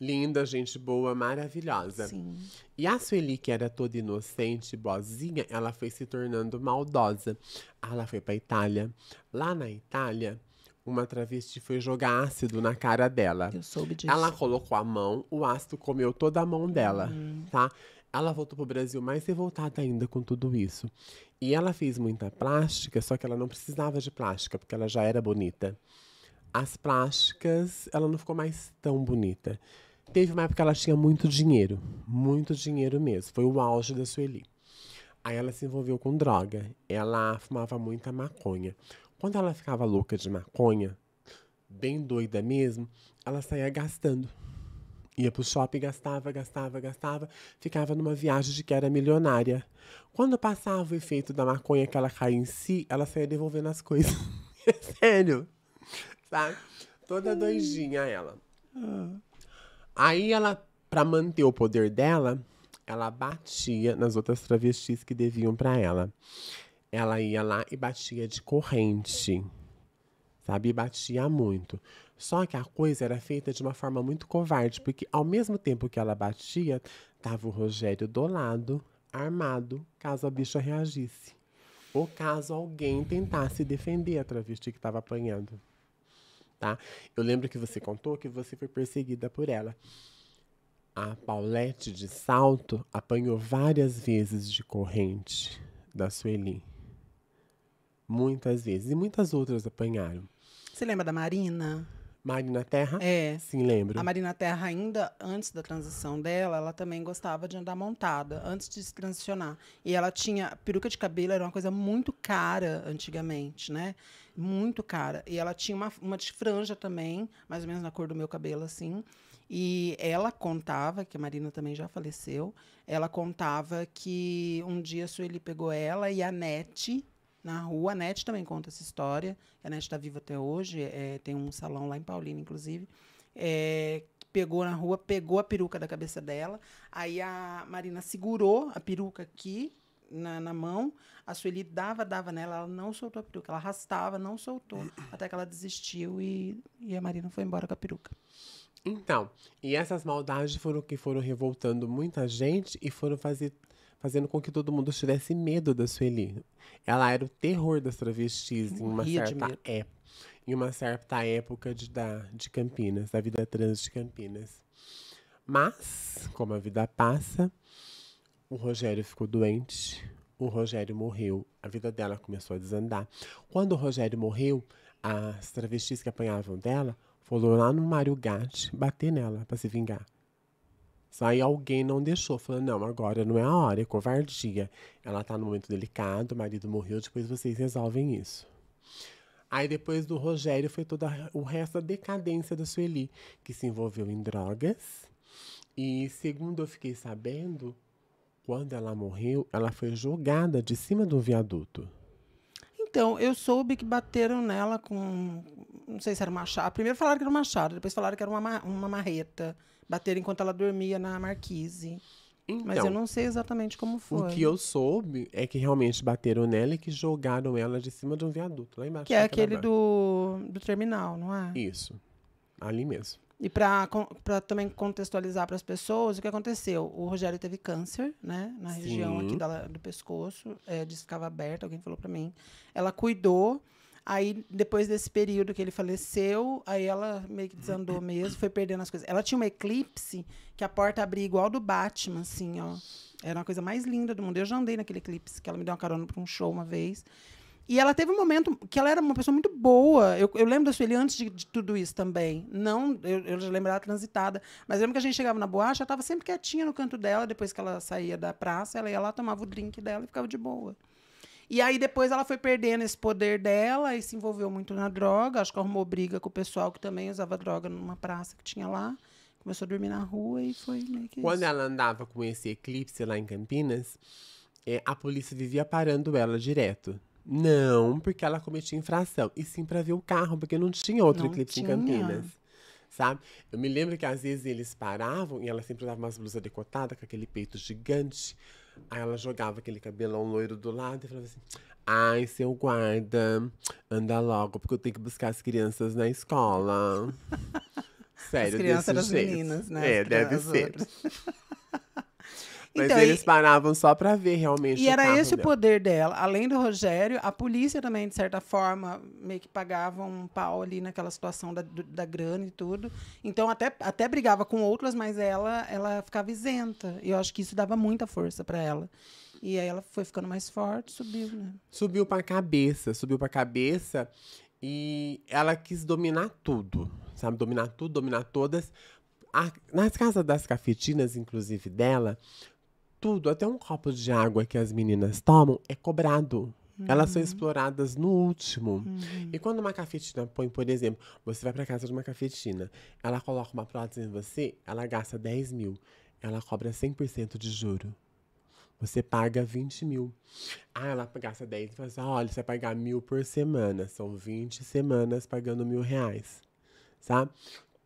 Linda, gente boa, maravilhosa. Sim. E a Sueli, que era toda inocente, boazinha, ela foi se tornando maldosa. Ela foi pra Itália. Lá na Itália, uma travesti foi jogar ácido na cara dela. Eu soube disso. Ela colocou a mão, o ácido comeu toda a mão dela, uhum. tá? Ela voltou pro Brasil mais revoltada ainda com tudo isso. E ela fez muita plástica, só que ela não precisava de plástica, porque ela já era bonita as plásticas, ela não ficou mais tão bonita. Teve uma época que ela tinha muito dinheiro, muito dinheiro mesmo. Foi o auge da Sueli. Aí ela se envolveu com droga. Ela fumava muita maconha. Quando ela ficava louca de maconha, bem doida mesmo, ela saía gastando. Ia pro shopping, gastava, gastava, gastava, ficava numa viagem de que era milionária. Quando passava o efeito da maconha que ela caía em si, ela saía devolvendo as coisas. É sério sabe? Tá? Toda doidinha ela. Ah. Aí ela, para manter o poder dela, ela batia nas outras travestis que deviam para ela. Ela ia lá e batia de corrente, sabe? E batia muito. Só que a coisa era feita de uma forma muito covarde, porque ao mesmo tempo que ela batia, tava o Rogério do lado, armado, caso a bicha reagisse. Ou caso alguém tentasse defender a travesti que estava apanhando tá? Eu lembro que você contou que você foi perseguida por ela. A Paulette de Salto apanhou várias vezes de corrente da Sueli. Muitas vezes. E muitas outras apanharam. Você lembra da Marina? Marina Terra? É. Sim, lembro. A Marina Terra, ainda antes da transição dela, ela também gostava de andar montada, antes de se transicionar. E ela tinha. Peruca de cabelo era uma coisa muito cara antigamente, né? Muito cara. E ela tinha uma, uma de franja também, mais ou menos na cor do meu cabelo, assim. E ela contava, que a Marina também já faleceu, ela contava que um dia a Sueli pegou ela e a Nete, na rua. A NET também conta essa história. A NET está viva até hoje. É, tem um salão lá em Paulina, inclusive. É, pegou na rua, pegou a peruca da cabeça dela. Aí a Marina segurou a peruca aqui na, na, mão. A Sueli dava, dava nela, ela não soltou a peruca. Ela arrastava, não soltou. Até que ela desistiu e, e a Marina foi embora com a peruca. Então, e essas maldades foram que foram revoltando muita gente e foram fazer fazendo com que todo mundo tivesse medo da Sueli. Ela era o terror das travestis em uma certa época. Em uma certa época de, da, de Campinas, da vida trans de Campinas. Mas, como a vida passa, o Rogério ficou doente, o Rogério morreu, a vida dela começou a desandar. Quando o Rogério morreu, as travestis que apanhavam dela foram lá no Mário Gatti bater nela para se vingar. Aí alguém não deixou, falando, não, agora não é a hora, é covardia. Ela tá no momento delicado, o marido morreu, depois vocês resolvem isso. Aí depois do Rogério foi toda o resto da decadência da Sueli, que se envolveu em drogas. E segundo eu fiquei sabendo, quando ela morreu, ela foi jogada de cima do viaduto. Então, eu soube que bateram nela com. Não sei se era machado. Primeiro falaram que era um machado, depois falaram que era uma, uma marreta. Bateram enquanto ela dormia na marquise. Então, Mas eu então, não sei exatamente como foi. O que eu soube é que realmente bateram nela e que jogaram ela de cima de um viaduto lá embaixo. Que é aquele do, do terminal, não é? Isso. Ali mesmo. E para também contextualizar para as pessoas, o que aconteceu? O Rogério teve câncer, né? Na Sim. região aqui da, do pescoço, é, disse que estava aberto, alguém falou para mim. Ela cuidou, aí depois desse período que ele faleceu, aí ela meio que desandou mesmo, foi perdendo as coisas. Ela tinha uma eclipse que a porta abria igual do Batman, assim, ó. Era uma coisa mais linda do mundo. Eu já andei naquele eclipse, que ela me deu uma carona para um show uma vez. E ela teve um momento que ela era uma pessoa muito boa. Eu, eu lembro da Sueli antes de, de, tudo isso também. Não, eu, eu já lembro transitada. Mas eu lembro que a gente chegava na boate, ela estava sempre quietinha no canto dela. Depois que ela saía da praça, ela ia lá, tomava o drink dela e ficava de boa. E aí depois ela foi perdendo esse poder dela e se envolveu muito na droga. Acho que arrumou briga com o pessoal que também usava droga numa praça que tinha lá. Começou a dormir na rua e foi meio que Quando isso. ela andava com esse eclipse lá em Campinas, é, a polícia vivia parando ela direto. Não, porque ela cometia infração. E sim para ver o carro, porque não tinha outro não eclipse tinha. em Campinas. Sabe? Eu me lembro que às vezes eles paravam e ela sempre usava umas blusas decotadas, com aquele peito gigante. Aí ela jogava aquele cabelão loiro do lado e falava assim: Ai, seu guarda, anda logo, porque eu tenho que buscar as crianças na escola. Sério, as crianças desse das jeito. meninas, né? É, as deve ser. Mas então, eles e, paravam só pra ver realmente. E era esse dela. o poder dela. Além do Rogério, a polícia também, de certa forma, meio que pagava um pau ali naquela situação da, da grana e tudo. Então até, até brigava com outras, mas ela, ela ficava isenta. E eu acho que isso dava muita força para ela. E aí ela foi ficando mais forte, subiu, né? Subiu pra cabeça, subiu pra cabeça. E ela quis dominar tudo, sabe? Dominar tudo, dominar todas. A, nas casas das cafetinas, inclusive dela, tudo, até um copo de água que as meninas tomam é cobrado. Uhum. Elas são uhum. exploradas no último. Uhum. E quando uma cafetina põe, por exemplo, você vai para casa de uma cafetina, ela coloca uma prótese em você, ela gasta 10 mil, ela cobra 100% de juro. Você paga 20 mil. Ah, ela gasta 10 e fala assim: olha, você vai pagar mil por semana. São 20 semanas pagando mil reais. Sabe?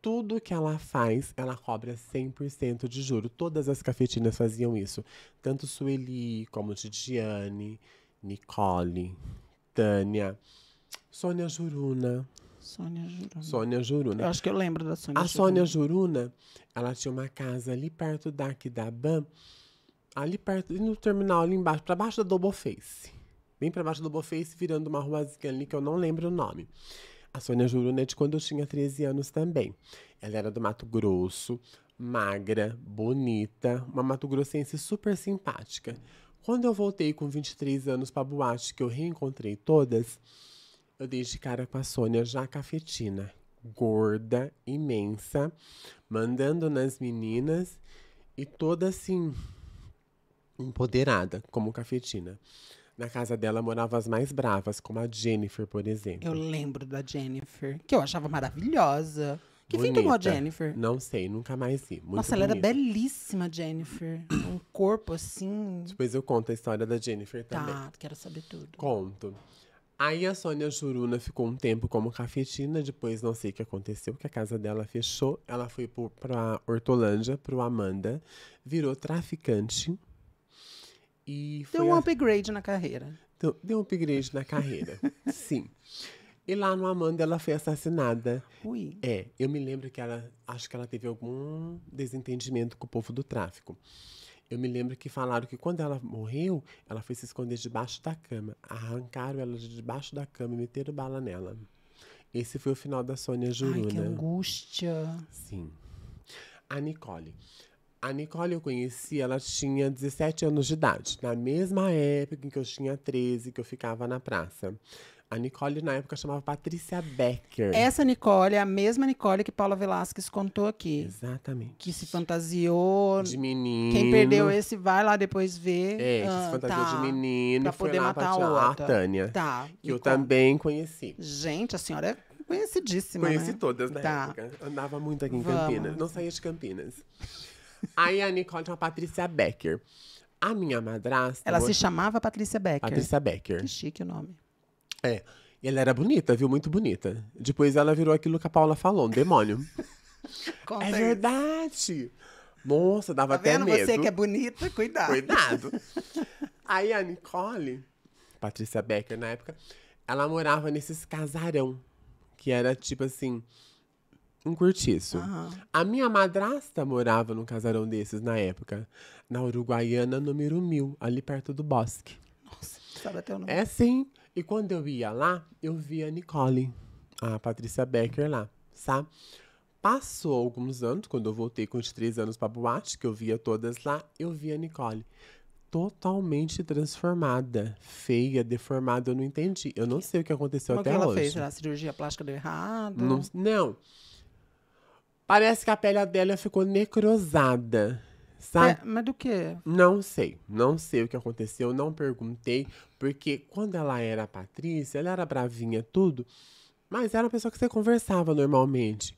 tudo que ela faz, ela cobra 100% de juro. Todas as cafetinas faziam isso. Tanto Sueli, como Tidiane, Nicole, Tânia, Sônia Juruna. Sônia Juruna. Sônia Juruna. Eu acho que eu lembro da Sônia juruna A Sônia Juruna, ela tinha uma casa ali perto da Kidaban, ali perto, no terminal ali embaixo, para baixo da face Bem para baixo da face virando uma ruazinha ali que eu não lembro o nome. A Sônia Juru, é de quando eu tinha 13 anos também. Ela era do Mato Grosso, magra, bonita, uma Mato Grossense super simpática. Quando eu voltei com 23 anos pra boate, que eu reencontrei todas, eu dei de cara com a Sônia já cafetina, gorda, imensa, mandando nas meninas e toda assim, empoderada como cafetina. Na casa dela moravam as mais bravas, como a Jennifer, por exemplo. Eu lembro da Jennifer, que eu achava maravilhosa. Que bonita. fim tomou a Jennifer? Não sei, nunca mais vi. Muito Nossa, ela bonita. era belíssima, Jennifer. Um corpo assim. Depois eu conto a história da Jennifer tá, também. Tá, quero saber tudo. Conto. Aí a Sônia Juruna ficou um tempo como cafetina, depois não sei o que aconteceu, que a casa dela fechou, ela foi para Hortolândia, para o Amanda, virou traficante e deu um upgrade na carreira. Deu, deu um upgrade na carreira, sim. E lá no Amanda ela foi assassinada. Ui. É, eu me lembro que ela, acho que ela teve algum desentendimento com o povo do tráfico. Eu me lembro que falaram que quando ela morreu, ela foi se esconder debaixo da cama. Arrancaram ela de debaixo da cama e meteram bala nela. Esse foi o final da Sônia Juruna. Ai, que angústia. Sim. A Nicole. A Nicole eu conheci, ela tinha 17 anos de idade, na mesma época em que eu tinha 13, que eu ficava na praça. A Nicole, na época, chamava Patrícia Becker. Essa Nicole é a mesma Nicole que Paula Velasquez contou aqui. Exatamente. Que se fantasiou. De menino. Quem perdeu esse, vai lá depois ver. É, que ah, se fantasiou tá, de menino. Pra poder matar pra a outra. A Tânia. Tá. Que eu também conheci. Gente, a senhora é conhecidíssima, Conheci né? todas na tá. época. Andava muito aqui em Vamos. Campinas. Não saía de Campinas. Aí a Nicole chama Patrícia Becker. A minha madrasta. Ela se chamava Patrícia Becker. Patrícia Becker. Que chique o nome. É. E ela era bonita, viu? Muito bonita. Depois ela virou aquilo que a Paula falou, um demônio. Conta é verdade. Moça dava tá até vendo? medo. Você que é bonita, cuidado. Cuidado. Aí a Nicole, Patrícia Becker na época, ela morava nesses casarão, que era tipo assim, um cortiço. Uhum. A minha madrasta morava num casarão desses na época, na Uruguaiana número mil, ali perto do bosque. Nossa, sabe até o nome. É sim. E quando eu ia lá, eu via a Nicole, a Patrícia Becker lá, sabe? Passou alguns anos, quando eu voltei com os três anos pra boate, que eu via todas lá, eu via a Nicole totalmente transformada, feia, deformada, eu não entendi. Eu não sei o que aconteceu Como é até que ela hoje. ela fez? A cirurgia plástica deu errado? Não, não, Parece que a pele dela ficou necrosada. Sabe? É, mas do que? Não sei. Não sei o que aconteceu, não perguntei. Porque quando ela era Patrícia, ela era bravinha, tudo. Mas era uma pessoa que você conversava normalmente.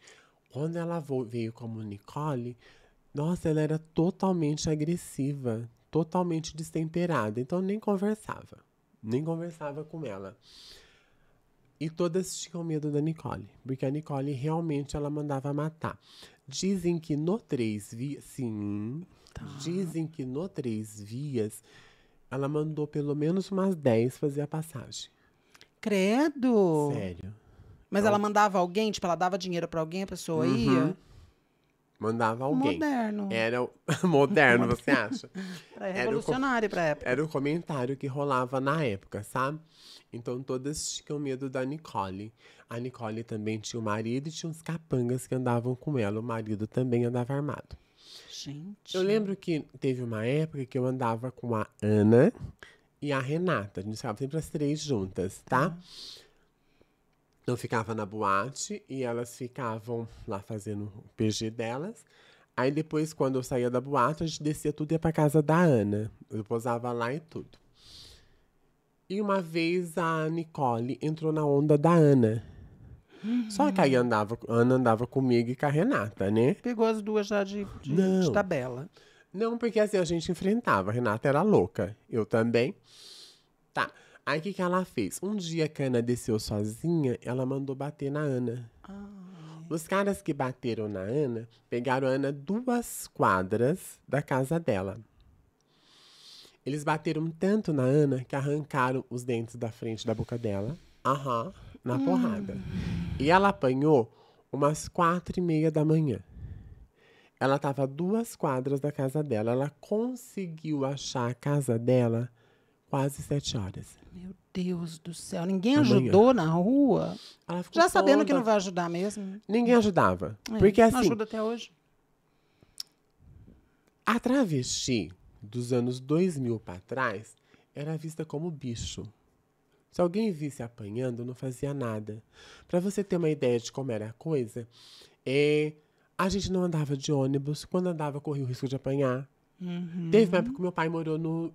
Quando ela veio como Nicole, nossa, ela era totalmente agressiva, totalmente destemperada. Então nem conversava. Nem conversava com ela. E todas tinham medo da Nicole, porque a Nicole realmente ela mandava matar. Dizem que no três vias, sim, tá. dizem que no três vias ela mandou pelo menos umas 10 fazer a passagem. Credo! Sério. Mas então, ela mandava alguém, tipo, ela dava dinheiro para alguém, a pessoa uhum. ia? Mandava alguém. Moderno. Era o... moderno, você acha? é revolucionário com... pra época. Era o comentário que rolava na época, sabe? Então todas tinham medo da Nicole. A Nicole também tinha o um marido e tinha uns capangas que andavam com ela. O marido também andava armado. Gente. Eu lembro que teve uma época que eu andava com a Ana e a Renata. A gente ficava sempre as três juntas, tá? Uhum eu ficava na boate e elas ficavam lá fazendo o PG delas. Aí depois, quando eu saía da boate, a gente descia tudo e ia pra casa da Ana. Eu posava lá e tudo. E uma vez a Nicole entrou na onda da Ana. Uhum. Só que aí andava, Ana andava comigo e com a Renata, né? Pegou as duas já de, de, de tabela. Não, porque assim a gente enfrentava. A Renata era louca. Eu também. Tá. Aí o que, que ela fez? Um dia que a Ana desceu sozinha, ela mandou bater na Ana. Ai. Os caras que bateram na Ana pegaram a Ana duas quadras da casa dela. Eles bateram tanto na Ana que arrancaram os dentes da frente da boca dela. Aham, na hum. porrada. E ela apanhou umas quatro e meia da manhã. Ela estava duas quadras da casa dela. Ela conseguiu achar a casa dela quase sete horas. Meu Deus do céu. Ninguém Amanhã. ajudou na rua? Já sabendo que não vai ajudar mesmo? Ninguém ajudava. É, porque assim. Não ajuda até hoje. A travesti dos anos 2000 para trás era vista como bicho. Se alguém visse apanhando, não fazia nada. Para você ter uma ideia de como era a coisa, é, a gente não andava de ônibus. Quando andava, corria o risco de apanhar. Uhum. Teve uma época que meu pai morou no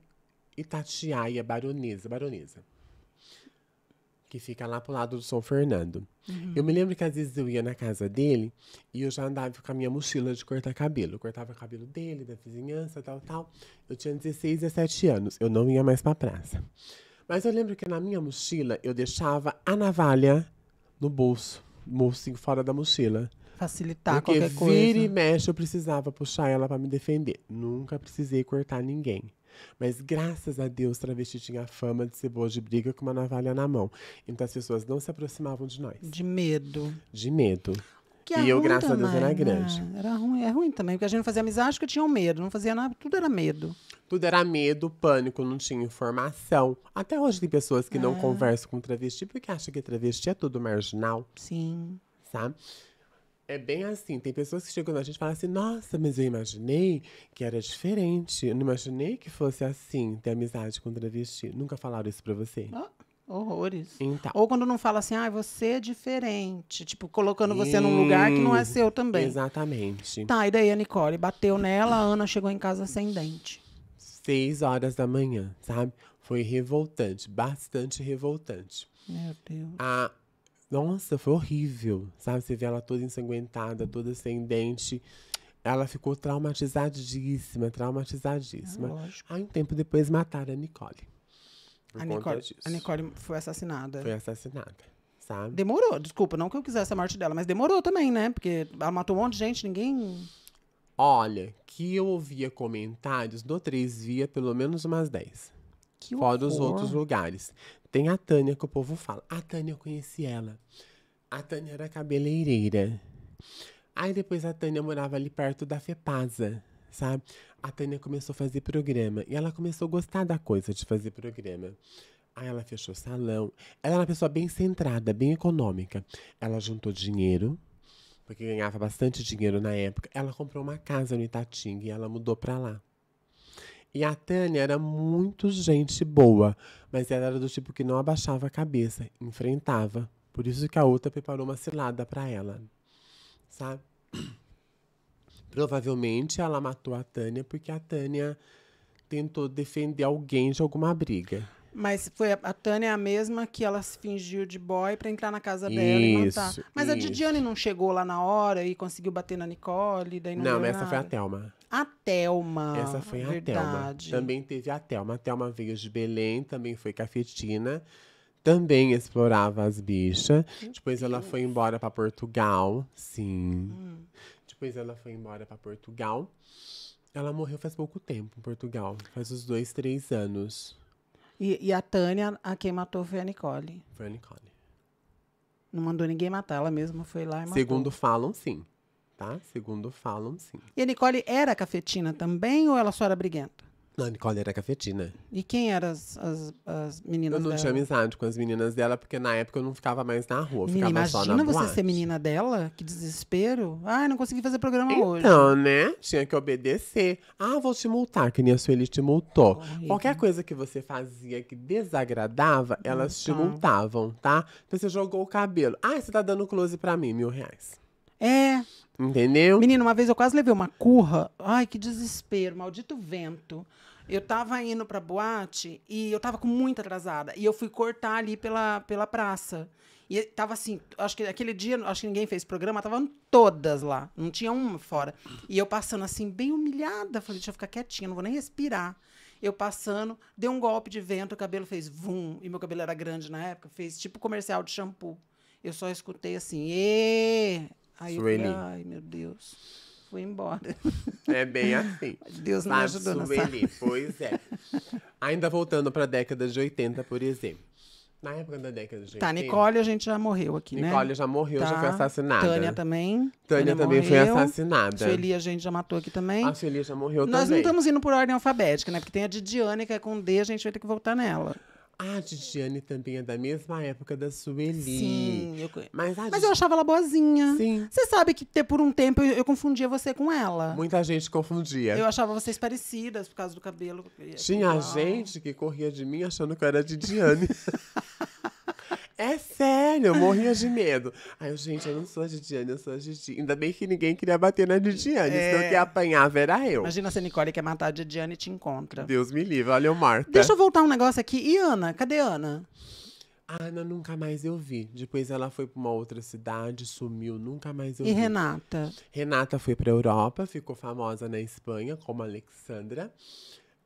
Itatiaia Baronesa. Baronesa. Que fica lá pro lado do São Fernando. Uhum. Eu me lembro que às vezes eu ia na casa dele e eu já andava com a minha mochila de cortar cabelo. Eu cortava o cabelo dele, da vizinhança, tal, tal. Eu tinha 16, 17 anos. Eu não ia mais pra praça. Mas eu lembro que na minha mochila eu deixava a navalha no bolso, bolsinho fora da mochila facilitar Porque qualquer coisa. Vira e mexe, eu precisava puxar ela para me defender. Nunca precisei cortar ninguém. Mas graças a Deus, travesti tinha a fama de ser boa de briga com uma navalha na mão. Então as pessoas não se aproximavam de nós. De medo. De medo. Que e eu, graças também, a Deus, era né? grande. Né? Era ruim, é ruim também, porque a gente não fazia amizade porque tinha um medo, não fazia nada, tudo era medo. Tudo era medo, pânico, não tinha informação. Até hoje tem pessoas que é. não conversam com travesti porque acham que travesti é tudo marginal. Sim. Sabe? É bem assim, tem pessoas que chegam na gente e falam assim, nossa, mas eu imaginei que era diferente, eu não imaginei que fosse assim, ter amizade com travesti. Nunca falaram isso pra você? Ah, horrores. Então. Ou quando não fala assim, ah, você é diferente, tipo, colocando você num lugar que não é seu também. Exatamente. Tá, e daí a Nicole bateu nela, a Ana chegou em casa sem dente. Seis horas da manhã, sabe? Foi revoltante, bastante revoltante. Meu Deus. A nossa, foi horrível, sabe? Você vê ela toda ensanguentada, toda sem dente. Ela ficou traumatizadíssima, traumatizadíssima. Ah, lógico. Aí um tempo depois mataram a Nicole. A Nicole, a Nicole foi assassinada. Foi assassinada. Sabe? Demorou, desculpa, não que eu quisesse a morte dela, mas demorou também, né? Porque ela matou um monte de gente, ninguém. Olha, que eu ouvia comentários do três Via, pelo menos umas 10. Que Fora os outros lugares. Tem a Tânia, que o povo fala. A Tânia, eu conheci ela. A Tânia era cabeleireira. Aí depois a Tânia morava ali perto da Fepasa, sabe? A Tânia começou a fazer programa. E ela começou a gostar da coisa de fazer programa. Aí ela fechou salão. Ela era é uma pessoa bem centrada, bem econômica. Ela juntou dinheiro, porque ganhava bastante dinheiro na época. Ela comprou uma casa no Itatinga e ela mudou para lá. E a Tânia era muito gente boa, mas ela era do tipo que não abaixava a cabeça, enfrentava. Por isso que a outra preparou uma cilada para ela, sabe? Provavelmente ela matou a Tânia porque a Tânia tentou defender alguém de alguma briga. Mas foi a, Tânia a mesma que ela se fingiu de boy para entrar na casa dela isso, e matar. Mas isso. a Didiane não chegou lá na hora e conseguiu bater na Nicole, daí não Não, essa nada. foi a Thelma. A Thelma. Essa foi a Verdade. Thelma. Também teve a Thelma. A Thelma veio de Belém, também foi cafetina. Também explorava as bichas. Depois ela foi embora para Portugal. Sim. Hum. Depois ela foi embora para Portugal. Ela morreu faz pouco tempo em Portugal. Faz uns dois, três anos. E, e a Tânia, a quem matou foi a Nicole. Foi a Nicole. Não mandou ninguém matar, ela mesma foi lá e matou. Segundo falam, sim tá? Segundo falam, sim. E a Nicole era cafetina também ou ela só era briguenta? Não, a Nicole era cafetina. E quem eram as, as, as meninas dela? Eu não dela? tinha amizade com as meninas dela, porque na época eu não ficava mais na rua, Menina, ficava só na rua. Imagina você ser menina dela? Que desespero. Ai, ah, não consegui fazer programa então, hoje. Então, né? Tinha que obedecer. Ah, vou te multar, que nem a Sueli te multou. Qualquer coisa que você fazia que desagradava, elas então. te multavam, tá? Então você jogou o cabelo. Ah, você tá dando close pra mim, mil reais. É, Entendeu? Menino, uma vez eu quase levei uma curra. Ai, que desespero, maldito vento. Eu tava indo pra boate e eu tava com muita atrasada. E eu fui cortar ali pela, pela praça. E tava assim, acho que aquele dia, acho que ninguém fez programa, estavam todas lá. Não tinha uma fora. E eu passando assim, bem humilhada. Falei, deixa eu ficar quietinha, não vou nem respirar. Eu passando, dei um golpe de vento, o cabelo fez vum. E meu cabelo era grande na época, fez tipo comercial de shampoo. Eu só escutei assim, ê! Aí Sueli. eu é falei, ai, meu Deus. Fui embora. É bem assim. Deus me Mas Sueli, nessa... pois é. Ainda voltando para a década de 80, por exemplo. Na época da década de 80. Tá, Nicole a gente já morreu aqui, né? Nicole já morreu, tá. já foi assassinada. Tânia também. Tânia, Tânia também morreu. foi assassinada. Sueli a gente já matou aqui também. A Sueli já morreu Nós também. Nós não estamos indo por ordem alfabética, né? Porque tem a Didiane, que é com D, a gente vai ter que voltar nela. A Didiane também é da mesma época da Sueli. Sim, eu conheço. Mas, Mas eu achava ela boazinha. Sim. Você sabe que ter por um tempo eu, eu, confundia você com ela. Muita gente confundia. Eu achava vocês parecidas por causa do cabelo. Tinha gente que corria de mim achando que eu era a Titiane. É sério, eu morria de medo. Aí eu, gente, eu não sou a Didiane, eu sou a Didi. Ainda bem que ninguém queria bater na Didiane, é. senão que apanhava era eu. Imagina se a Nicole quer matar a Didiane e te encontra. Deus me livre, olha o Marta. Deixa eu voltar um negócio aqui. E Ana? Cadê Ana? A Ana nunca mais eu vi. Depois ela foi para uma outra cidade, sumiu, nunca mais eu e vi. E Renata? Renata foi para Europa, ficou famosa na Espanha como Alexandra.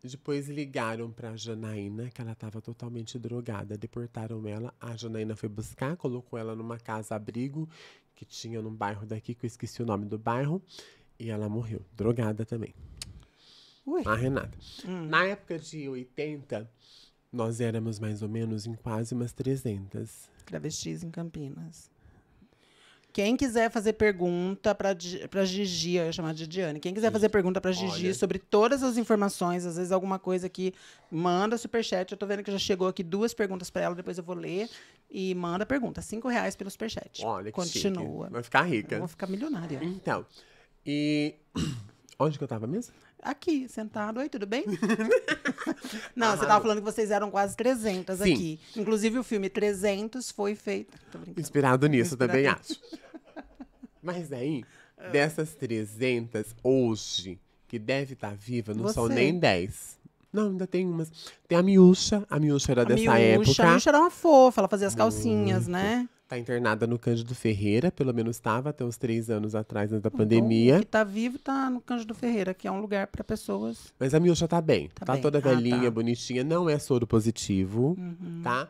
Depois ligaram para Janaína, que ela estava totalmente drogada, deportaram ela. A Janaína foi buscar, colocou ela numa casa-abrigo que tinha num bairro daqui, que eu esqueci o nome do bairro, e ela morreu, drogada também. Ui. A Renata. Hum. Na época de 80, nós éramos mais ou menos em quase umas 300. Travestis em Campinas. Quem quiser fazer pergunta para para Gigi, eu ia chamar de Diane. Quem quiser fazer pergunta para Gigi Olha. sobre todas as informações, às vezes alguma coisa que manda superchat. Eu tô vendo que já chegou aqui duas perguntas para ela, depois eu vou ler e manda pergunta. Cinco reais pelo superchat. Olha que Continua. Vai ficar rica. vou ficar milionária. Então, e onde que eu tava mesmo? Aqui, sentado. Oi, tudo bem? não, você estava falando que vocês eram quase 300 Sim. aqui. Inclusive, o filme 300 foi feito... Inspirado nisso, Inspirado. também acho. Mas aí, dessas 300, hoje, que deve estar tá viva, não você. são nem 10. Não, ainda tem umas. Tem a Miúcha. A Miúcha era a dessa Miúcha. época. A Miúcha era uma fofa, ela fazia as calcinhas, Muito. né? Tá internada no Cândido Ferreira, pelo menos estava até uns três anos atrás, antes da então, pandemia. que tá vivo tá no Cândido Ferreira, que é um lugar para pessoas. Mas a Miúcha tá bem. Tá, tá bem. toda velhinha, ah, tá. bonitinha. Não é soro positivo, uhum. tá?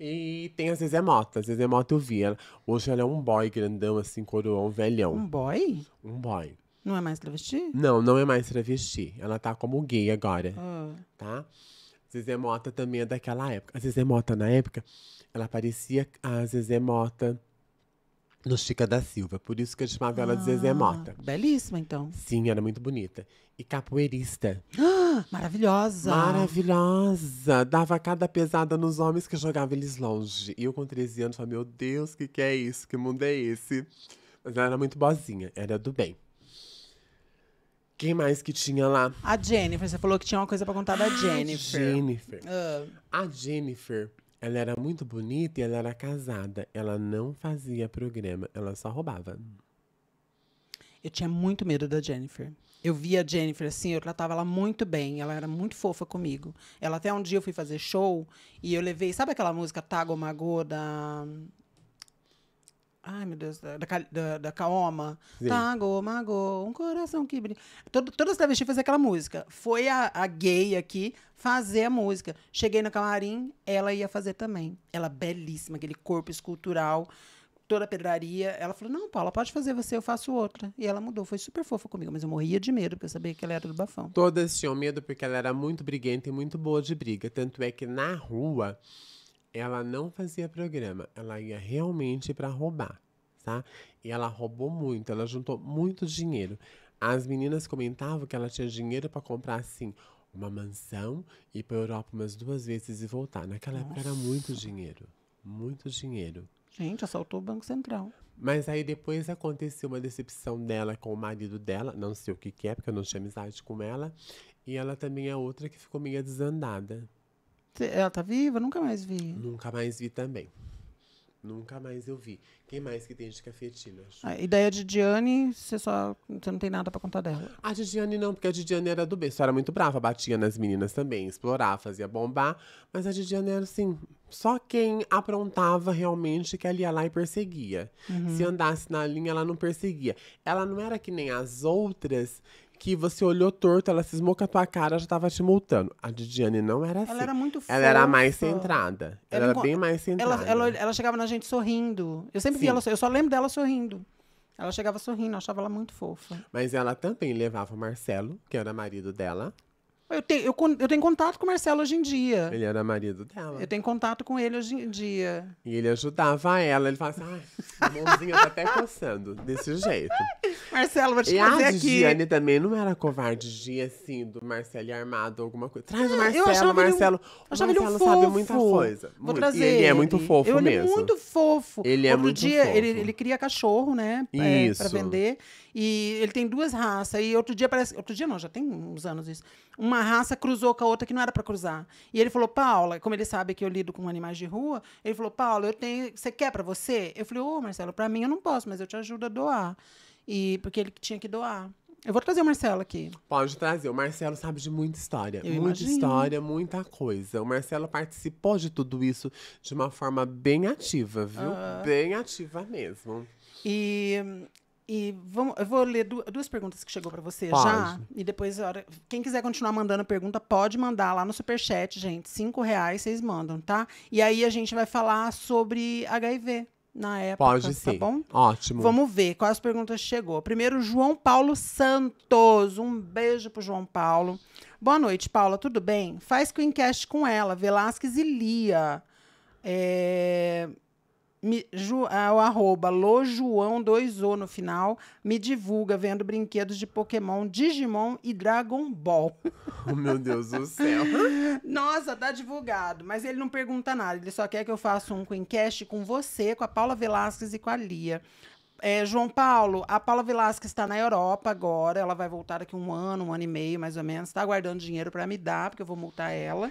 E tem a Zezé Mota. A Zezé Mota eu vi. Ela, hoje ela é um boy grandão, assim, coroão, velhão. Um boy? Um boy. Não é mais travesti? Não, não é mais travesti. Ela tá como gay agora, Às ah. tá? Zezé Mota também é daquela época. A Zezé Mota, na época, ela parecia a Zezé Mota no Chica da Silva. Por isso que eu chamava ah, ela de Zezé ah, Mota. Belíssima, então. Sim, era muito bonita. E capoeirista. Ah, maravilhosa! Maravilhosa! Dava cada pesada nos homens que jogava eles longe. E eu com 13 anos falei, meu Deus, o que, que é isso? Que mundo é esse? Mas ela era muito boazinha, era do bem. Quem mais que tinha lá? A Jennifer. Você falou que tinha uma coisa para contar da ah, Jennifer. Jennifer. Uh. A Jennifer ela era muito bonita e ela era casada. Ela não fazia programa, ela só roubava. Eu tinha muito medo da Jennifer. Eu via a Jennifer assim, eu tratava ela muito bem, ela era muito fofa comigo. Ela até um dia eu fui fazer show e eu levei, sabe aquela música Tago Mago da Ai, meu Deus, da, da, da Kaoma. Sim. Tago, mago, um coração que brilha. todas as travestis fazer aquela música. Foi a, a, gay aqui fazer a música. Cheguei no camarim, ela ia fazer também. Ela belíssima, aquele corpo escultural, toda a pedraria. Ela falou: Não, Paula, pode fazer você, eu faço outra. E ela mudou. Foi super fofa comigo, mas eu morria de medo, porque eu sabia que ela era do bafão. Todas tinham medo, porque ela era muito briguenta e muito boa de briga. Tanto é que na rua ela não fazia programa, ela ia realmente para roubar, tá? E ela roubou muito, ela juntou muito dinheiro. As meninas comentavam que ela tinha dinheiro para comprar assim uma mansão ir para Europa umas duas vezes e voltar. Naquela Nossa. época era muito dinheiro, muito dinheiro. Gente, assaltou o Banco Central. Mas aí depois aconteceu uma decepção dela com o marido dela, não sei o que, que é, porque eu não tinha amizade com ela. E ela também é outra que ficou meio desandada. Ela tá viva? Nunca mais vi. Nunca mais vi também. Nunca mais eu vi. Quem mais que tem de cafetinas? Ah, a ideia de Diane, você só você não tem nada para contar dela. A Diane não, porque a Diane era do bem. Só era muito brava, batia nas meninas também, explorava, fazia bombar. Mas a Diane era assim, só quem aprontava realmente que ela ia lá e perseguia. Uhum. Se andasse na linha, ela não perseguia. Ela não era que nem as outras que você olhou torto, ela cismou com a tua cara, já tava te multando. A Didiane não era assim. Ela era muito fofa. Ela era mais centrada. Ela, ela era bem mais centrada. Ela, ela, ela, chegava na gente sorrindo. Eu sempre Sim. vi ela, eu só lembro dela sorrindo. Ela chegava sorrindo, eu achava ela muito fofa. Mas ela também levava o Marcelo, que era marido dela. Eu tenho, eu, eu, tenho contato com o Marcelo hoje em dia. Ele era marido dela. Eu tenho contato com ele hoje em dia. E ele ajudava ela. Ele falava assim, ah, a mãozinha tá até coçando, desse jeito. Marcelo, vou te e fazer aqui. E a Diane também não era covarde de, assim, do Marcelo armado, alguma coisa. Traz o é, Marcelo, eu achava Marcelo. Ele um, achava Marcelo ele um fofo. sabe muita coisa. Vou muito. trazer e ele, ele é muito fofo eu, mesmo. Ele é muito fofo. Ele é Outro muito dia, fofo. Ele, ele cria cachorro, né? Isso. É, pra vender. E ele tem duas raças. E outro dia parece... Outro dia não, já tem uns anos isso. Uma uma raça cruzou com a outra que não era para cruzar. E ele falou, Paula, como ele sabe que eu lido com animais de rua, ele falou, Paula, eu tenho, você quer para você? Eu falei, ô oh, Marcelo, para mim eu não posso, mas eu te ajudo a doar. E porque ele tinha que doar. Eu vou trazer o Marcelo aqui. Pode trazer. O Marcelo sabe de muita história. Eu muita imagino. história, muita coisa. O Marcelo participou de tudo isso de uma forma bem ativa, viu? Uh... Bem ativa mesmo. E e vamos, eu vou ler duas perguntas que chegou para você Paz. já. E depois, quem quiser continuar mandando pergunta, pode mandar lá no superchat, gente. Cinco reais vocês mandam, tá? E aí a gente vai falar sobre HIV na época. Pode tá sim. Tá bom? Ótimo. Vamos ver quais perguntas chegou. Primeiro, João Paulo Santos. Um beijo pro João Paulo. Boa noite, Paula. Tudo bem? Faz que o enquete com ela, Velasquez e Lia. É me, ah, o arroba lojoão 2 o no final me divulga vendo brinquedos de Pokémon, Digimon e Dragon Ball. Oh, meu Deus do céu. Nossa, tá divulgado. Mas ele não pergunta nada. Ele só quer que eu faça um Queencast com você, com a Paula Velasquez e com a Lia. É, João Paulo, a Paula Velasquez está na Europa agora. Ela vai voltar daqui um ano, um ano e meio, mais ou menos. Está guardando dinheiro para me dar, porque eu vou multar ela.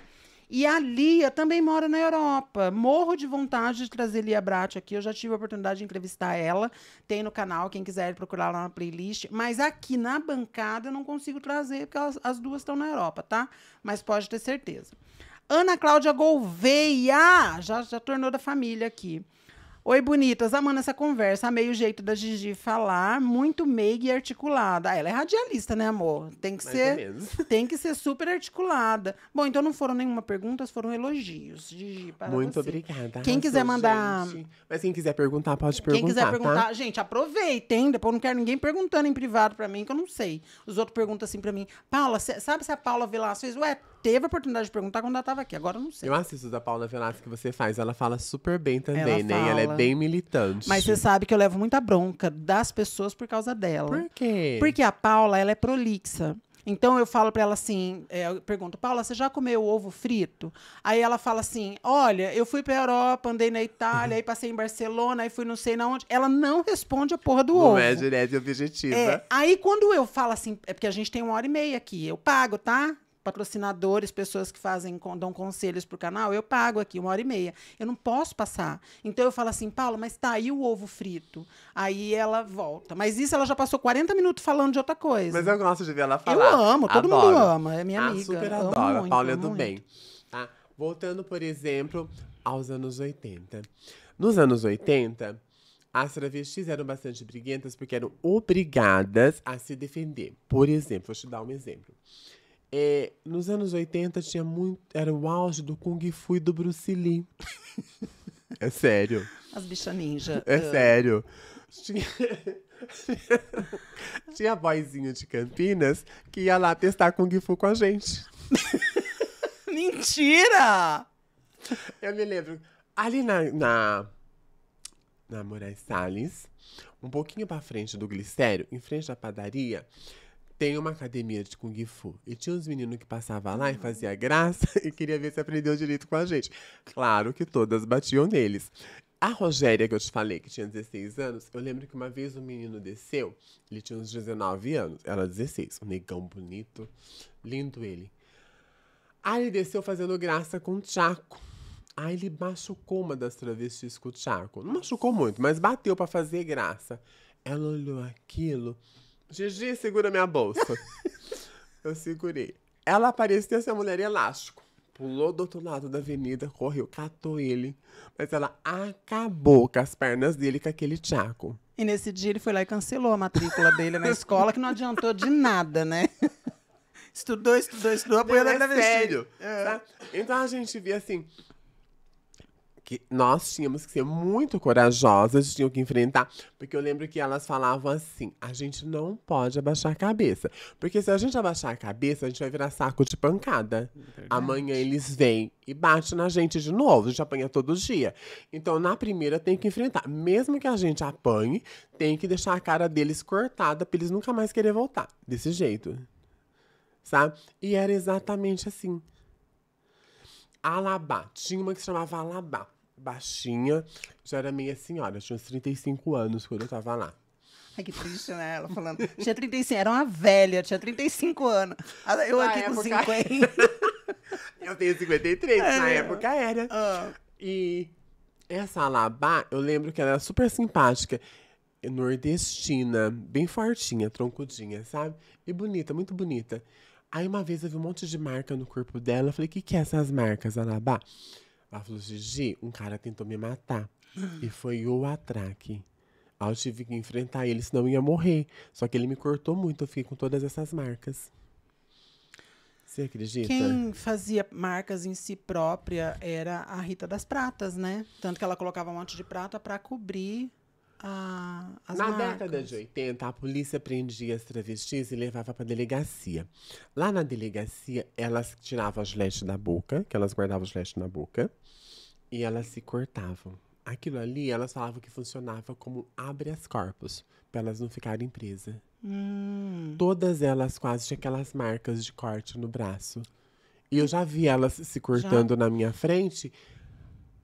E a Lia também mora na Europa. Morro de vontade de trazer Lia Brat aqui. Eu já tive a oportunidade de entrevistar ela. Tem no canal, quem quiser procurar lá na playlist. Mas aqui na bancada eu não consigo trazer, porque elas, as duas estão na Europa, tá? Mas pode ter certeza. Ana Cláudia Gouveia, já, já tornou da família aqui. Oi, bonitas, amando essa conversa. Amei o jeito da Gigi falar, muito meiga e articulada. Ah, ela é radialista, né, amor? Tem que Mais ser. Tem que ser super articulada. Bom, então não foram nenhuma pergunta, foram elogios, Gigi. muito você. obrigada. Quem quiser mandar. Gente. Mas quem quiser perguntar, pode perguntar. Quem quiser perguntar, tá? gente, aproveitem. Depois não quero ninguém perguntando em privado pra mim, que eu não sei. Os outros perguntam assim pra mim: Paula, sabe se a Paula Vilas fez? Ué, teve a oportunidade de perguntar quando ela estava aqui. Agora eu não sei. Eu assisto da Paula Velasco que você faz. Ela fala super bem também, ela né? Fala... Ela é bem militante. Mas você sabe que eu levo muita bronca das pessoas por causa dela. Por quê? Porque a Paula, ela é prolixa. Então eu falo para ela assim, é, eu pergunto, Paula, você já comeu ovo frito? Aí ela fala assim, olha, eu fui para Europa, andei na Itália, aí passei em Barcelona, aí fui não sei na onde. Ela não responde a porra do não ovo. Não é direta e objetiva. É, aí quando eu falo assim, é porque a gente tem uma hora e meia aqui, eu pago, tá? patrocinadores, pessoas que fazem, dão conselhos pro canal, eu pago aqui uma hora e meia. Eu não posso passar. Então eu falo assim, Paula, mas tá aí o ovo frito. Aí ela volta. Mas isso ela já passou 40 minutos falando de outra coisa. Mas eu gosto de ver ela falar. Eu amo, todo adoro. mundo ama. É minha ah, amiga. Super adoro. muito, Paula do bem. Tá? Voltando, por exemplo, aos anos 80. Nos anos 80, as travestis eram bastante briguentas porque eram obrigadas a se defender. Por exemplo, vou te dar um exemplo. É, nos anos 80 tinha muito. Era o auge do Kung Fu e do Bruce Lee. é sério. As bichas ninja. É uh... sério. Tinha, tinha a vozinha de Campinas que ia lá testar Kung Fu com a gente. Mentira! Eu me lembro. Ali na. Na, na Moraes Salles, um pouquinho pra frente do Glicério, em frente da padaria, tem uma academia de Kung Fu. E tinha uns meninos que passavam lá e uhum. fazia graça e queria ver se aprendeu direito com a gente. Claro que todas batiam neles. A Rogéria, que eu te falei, que tinha 16 anos, eu lembro que uma vez um menino desceu, ele tinha uns 19 anos, era 16, um negão bonito, lindo ele. Aí ele desceu fazendo graça com o Tchaco. Aí ele machucou uma das travestis com o Tchaco. Não machucou muito, mas bateu para fazer graça. Ela olhou aquilo, Gigi, segura minha bolsa. eu segurei. Ela parecia ser assim, a mulher elástico. Pulou do outro lado da avenida, correu, catou ele. Mas ela acabou com as pernas dele, com aquele tchaco. E nesse dia ele foi lá e cancelou a matrícula dele na escola, que não adiantou de nada, né? Estudou, estudou, estudou, apoiou da é sério. É. Tá? Então a gente via assim, que nós tínhamos que ser muito corajosas, tinham que enfrentar, porque eu lembro que elas falavam assim: a gente não pode abaixar a cabeça, porque se a gente abaixar a cabeça, a gente vai virar saco de pancada. Verdade. Amanhã eles vêm e batem na gente de novo, a gente apanha todo dia. Então, na primeira, tem que enfrentar. Mesmo que a gente apanhe, tem que deixar a cara deles cortada pra eles nunca mais querer voltar. Desse jeito. Sabe? E era exatamente assim. Alabá. Tinha uma que se chamava Alabá baixinha, já era meia senhora, tinha uns 35 anos quando eu tava lá. Ai, que triste, né? Ela falando. Tinha 35, era uma velha, tinha 35 anos. Ah, eu aqui na com época... 50. eu tenho 53, é. na época era. Ah. E essa Alabá, eu lembro que ela era super simpática. Nordestina, bem fortinha, troncudinha, sabe? E bonita, muito bonita. Aí uma vez eu vi um monte de marca no corpo dela. Eu falei, o que, que é essas marcas, Alabá? Ela falou, Gigi, assim, um cara tentou me matar. E foi o atraque. Aí eu tive que enfrentar ele, senão eu ia morrer. Só que ele me cortou muito, eu fiquei com todas essas marcas. Você acredita? Quem fazia marcas em si própria era a Rita das Pratas, né? Tanto que ela colocava um monte de prata para cobrir ah, as Na marcas. década de 80, a polícia prendia as travestis e levava para delegacia. Lá na delegacia, elas tiravam as lentes da boca, que elas guardavam as lentes na boca, e elas se cortavam. Aquilo ali, elas falavam que funcionava como abre as corpos, para elas não ficarem presas. Hum. Todas elas quase tinham aquelas marcas de corte no braço. E eu já vi elas se cortando já? na minha frente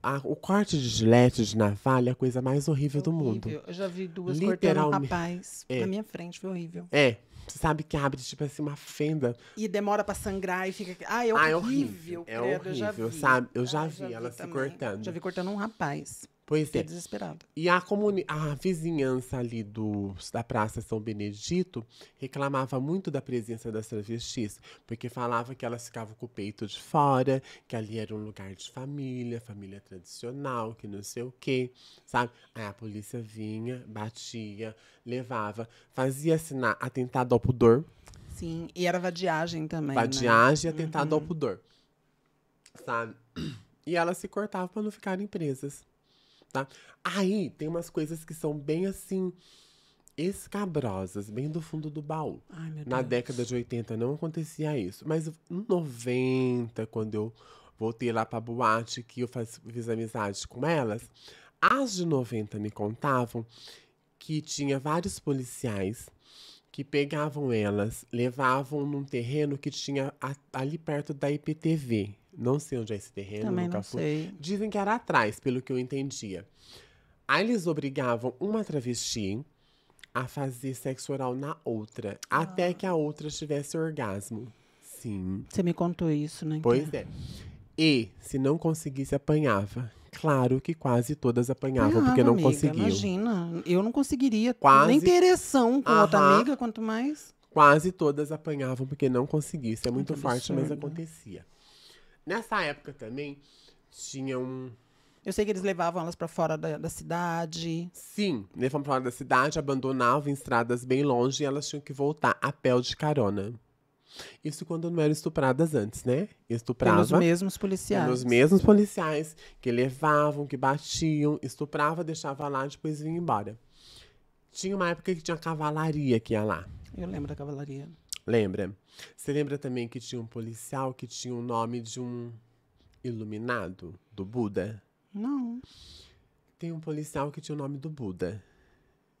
a, o corte de gilete de navalha é a coisa mais horrível, do mundo. Eu já vi duas cortando um rapaz é. na minha frente, foi horrível. É. Você sabe que abre, tipo assim, uma fenda. E demora pra sangrar e fica. Ah é, ah, é horrível. Ah, é horrível, é horrível eu sabe? Eu ah, já ah, vi já ela se cortando. Já vi cortando um rapaz. Pois é. desesperado. E a, comuni a vizinhança ali do, da Praça São Benedito reclamava muito da presença das travestis, porque falava que elas ficavam com o peito de fora, que ali era um lugar de família, família tradicional, que não sei o quê, sabe? Aí a polícia vinha, batia, levava, fazia assinar atentado ao pudor. Sim, e era vadiagem também. Né? Vadiagem né? e atentado uhum. ao pudor, sabe? E elas se cortavam para não ficarem presas tá? Aí tem umas coisas que são bem assim escabrosas, bem do fundo do baú. Ai, Na década de 80 não acontecia isso, mas em 90, quando eu voltei lá pra boate, que eu faz, fiz amizade com elas, as de 90 me contavam que tinha vários policiais que pegavam elas, levavam num terreno que tinha a, ali perto da IPTV, não sei onde é esse terreno, Também nunca não fui. Sei. Dizem que era atrás, pelo que eu entendia. Aí eles obrigavam uma travesti a fazer sexo oral na outra, ah. até que a outra tivesse orgasmo. Sim. Você me contou isso, né? Pois é. E se não conseguisse, apanhava. Claro que quase todas apanhavam, apanhava, porque não amiga, conseguiam. Imagina, eu não conseguiria quase, nem ter ereção com Aham. outra amiga, quanto mais. Quase todas apanhavam porque não Isso É muito, muito forte, absurdo. mas acontecia. Nessa época também tinha um. Eu sei que eles levavam elas para fora da, da, cidade. Sim, levavam pra fora da cidade, abandonavam em estradas bem longe e elas tinham que voltar a pé de carona. Isso quando não eram estupradas antes, né? Estuprava. Pelos mesmos policiais. Pelos mesmos policiais que levavam, que batiam, estuprava, deixava lá, depois vinha embora. Tinha uma época que tinha cavalaria que ia lá. Eu lembro da cavalaria. Lembra? Você lembra também que tinha um policial que tinha o nome de um iluminado do Buda? Não. Tem um policial que tinha o nome do Buda.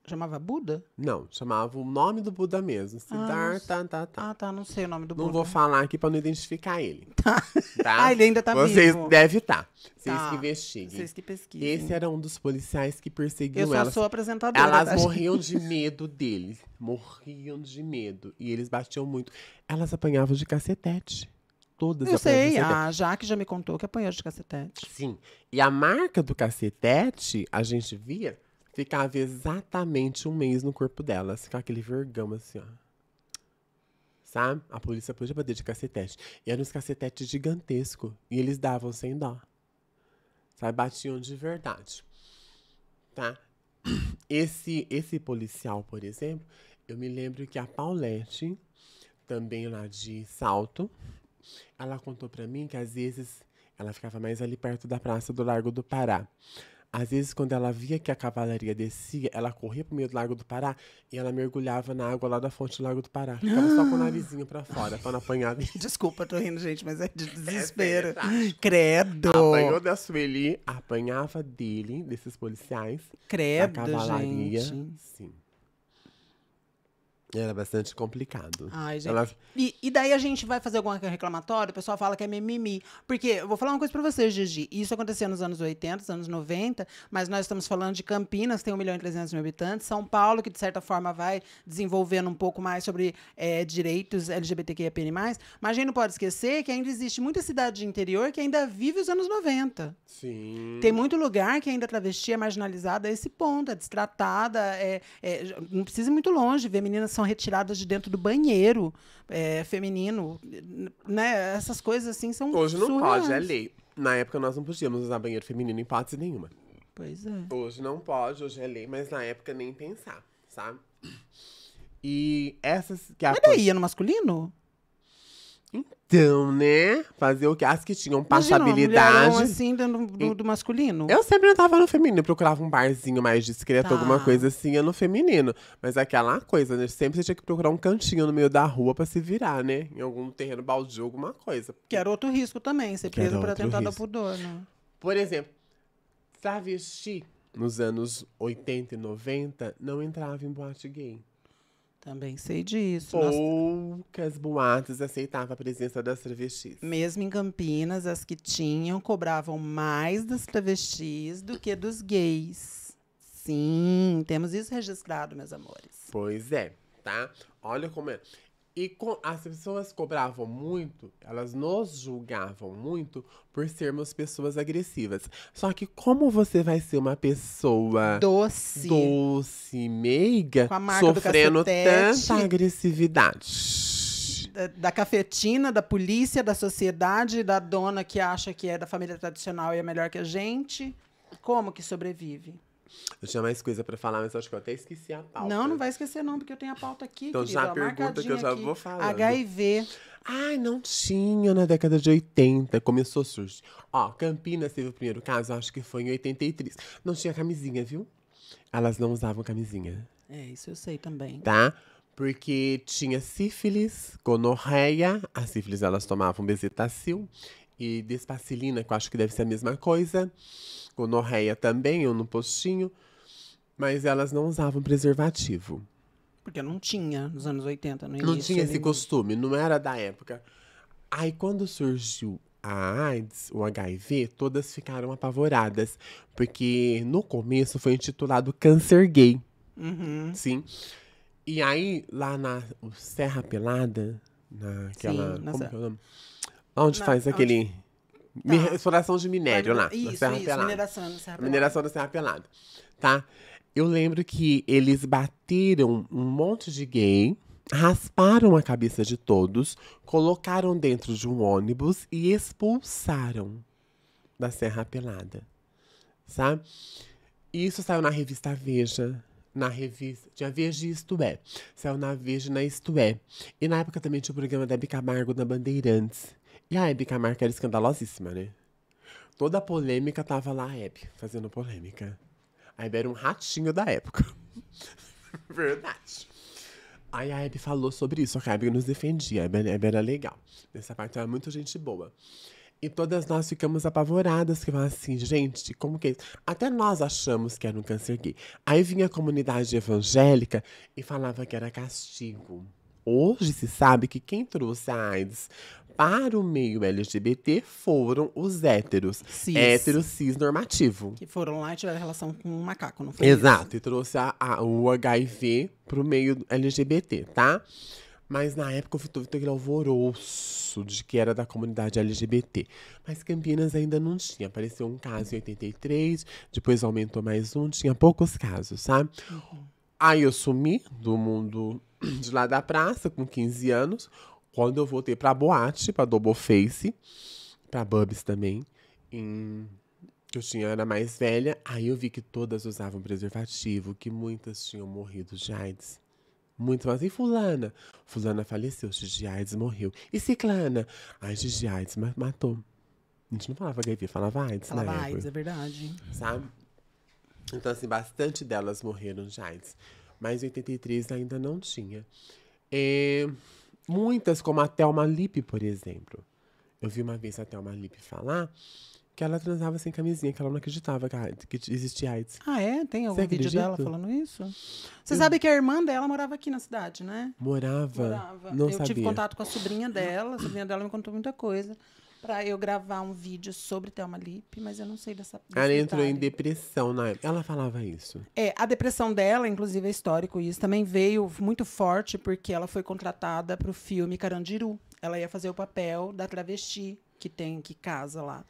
Chamava Buda? Não, chamava o nome do Buda mesmo. Siddhartha, assim, ah, tá tá, tá, tá. Ah, tá, não sei o nome do Buda. Não vou falar aqui pra não identificar ele. Tá. tá? Ah, ele ainda tá Vocês vivo. estar. Tá. Vocês tá. que investiguem. Vocês que pesquisem. Esse era um dos policiais que perseguiu elas. Eu já sou apresentadora. Elas tá, morriam de medo dele. Morriam de medo. E eles batiam muito. Elas apanhavam de cacetete todas Eu sei, a Jaque já me contou que apanhou de cacetete. Sim. E a marca do cacetete, a gente via Ficava exatamente um mês no corpo dela. com aquele vergão assim, ó. Sabe? A polícia podia bater de cacetete. E eram uns cacetetes gigantescos E eles davam sem dó. Sabe? Batiam de verdade. Tá? Esse, esse policial, por exemplo, eu me lembro que a Paulette, também lá de Salto, ela contou para mim que às vezes ela ficava mais ali perto da praça do Largo do Pará. Às vezes, quando ela via que a cavalaria descia, ela corria pro meio do Lago do Pará e ela mergulhava na água lá da fonte do Lago do Pará. Ficava só com o ah! narizinho pra fora, pra não apanhar. Desculpa, tô rindo, gente, mas é de é desespero. É Credo! Apanhou da Sueli, apanhava dele, desses policiais. Credo, a cavalaria, gente. sim. Era bastante complicado. Ai, gente. Ela... E, e, daí a gente vai fazer alguma reclamatória, o pessoal fala que é mimimi. Porque, eu vou falar uma coisa pra vocês, Gigi. Isso acontecia nos anos 80, nos anos 90, mas nós estamos falando de Campinas, que tem 1 milhão e 300 mil habitantes, São Paulo, que de certa forma vai desenvolvendo um pouco mais sobre é, direitos LGBTQIAPN+. Mas a gente não pode esquecer que ainda existe muita cidade de interior que ainda vive os anos 90. Sim. Tem muito lugar que ainda travesti é marginalizada a esse ponto, é destratada, é, é, não precisa ir muito longe, ver meninas são retiradas de dentro do banheiro é, feminino. Né? Essas coisas assim são. Hoje não pode, é lei. Na época nós não podíamos usar banheiro feminino em hipótese nenhuma. Pois é. Hoje não pode, hoje é lei, mas na época nem pensar, sabe? E essas. Que a é no masculino? Então, né? Fazer o que? As que tinham passabilidade. Imagina, assim, do, do, do, masculino. Eu sempre andava no feminino, procurava um barzinho mais discreto, tá. alguma coisa assim, no feminino. Mas aquela coisa, né? Sempre você tinha que procurar um cantinho no meio da rua pra se virar, né? Em algum terreno baldio, alguma coisa. Que era outro risco também, ser preso por atentado dar pudor, né? Por exemplo, travesti nos anos 80 e 90 não entrava em boate gay. Também sei disso. Poucas Nós... boates aceitavam a presença das travestis. Mesmo em Campinas, as que tinham cobravam mais das travestis do que dos gays. Sim, temos isso registrado, meus amores. Pois é, tá? Olha como é. E com, as pessoas cobravam muito, elas nos julgavam muito por sermos pessoas agressivas. Só que como você vai ser uma pessoa doce, doce, meiga, sofrendo tanta agressividade? da cafetina, da polícia, da sociedade, da dona que acha que é da família tradicional e é melhor que a gente. Como que sobrevive? Eu tinha mais coisa pra falar, mas acho que eu até esqueci a pauta. Não, não vai esquecer não, porque eu tenho a pauta aqui, Então querido, já pergunta que eu já marcadinha vou falar. HIV. Ai, não tinha na década de 80. Começou a surgir. Ó, Campinas teve o primeiro caso, acho que foi em 83. Não tinha camisinha, viu? Elas não usavam camisinha, É, isso eu sei também. tá? Porque tinha sífilis, gonorreia. A sífilis elas tomavam bezetacil e despacilina, que eu acho que deve ser a mesma coisa. Gonorreia também, ou no postinho. Mas elas não usavam preservativo. Porque não tinha nos anos 80, no início. Não tinha esse costume, não era da época. Aí quando surgiu a AIDS, o HIV, todas ficaram apavoradas. Porque no começo foi intitulado Câncer Gay. Uhum. Sim. E aí, lá na Serra Pelada, naquela. Sim, na como Serra. que é o nome? Onde na, faz aquele. Onde... Tá. Exploração de minério lá. Isso, na Serra isso, Pelada. mineração na Serra Pelada. Mineração da Serra Pelada. Tá? Eu lembro que eles bateram um monte de gay, rasparam a cabeça de todos, colocaram dentro de um ônibus e expulsaram da Serra Pelada. Sabe? Isso saiu na revista Veja na revista. Tinha Veja Isto É. Saiu na Veja na Isto É. E na época também tinha o programa da Bicamargo da na Bandeirantes. E a Hebe Camargo era escandalosíssima, né? Toda a polêmica tava lá a Hebe, fazendo polêmica. A Hebe era um ratinho da época. Verdade. Aí a Hebe falou sobre isso, só que a Hebe nos defendia. A Hebe, a Hebe era legal. Nessa parte era é muito gente boa. E todas nós ficamos apavoradas, que falavam assim, gente, como que é Até nós achamos que era um câncer gay. Aí vinha a comunidade evangélica e falava que era castigo. Hoje se sabe que quem trouxe a AIDS para o meio LGBT foram os héteros. Cis. Hétero cis normativo. Que foram lá e tiveram relação com um macaco, não foi? Exato, isso? e trouxe a, a, o HIV para o meio LGBT, tá? Mas na época o Vitor aquele é alvoroço de que era da comunidade LGBT. Mas Campinas ainda não tinha. Apareceu um caso em 83, depois aumentou mais um, tinha poucos casos, sabe? Uhum. Aí eu sumi do mundo de lá da praça, com 15 anos, quando eu voltei pra boate, pra Double Face, pra Bubs também, em... eu tinha, era mais velha, aí eu vi que todas usavam preservativo, que muitas tinham morrido de AIDS. Muito mais. E fulana? Fulana faleceu, Gigi AIDS morreu. E ciclana? A Gigi AIDS matou. A gente não falava HIV, falava AIDS falava na AIDS, época. AIDS, é verdade. Sabe? Então, assim, bastante delas morreram de AIDS mas em 83 ainda não tinha. É, muitas, como a Thelma Lippe, por exemplo. Eu vi uma vez a Thelma Lippe falar que ela transava sem camisinha, que ela não acreditava que, existia AIDS. Ah, é? Tem algum Você vídeo dela falando isso? Você eu... sabe que a irmã dela morava aqui na cidade, né? Morava? Morava. Não eu sabia. tive contato com a sobrinha dela, a sobrinha dela me contou muita coisa para eu gravar um vídeo sobre Thelma Lip, mas eu não sei dessa. Ela entrou em depressão na época. Ela falava isso. É, a depressão dela, inclusive, é histórico. isso também veio muito forte porque ela foi contratada para o filme Carandiru. Ela ia fazer o papel da travesti que tem, que casa lá.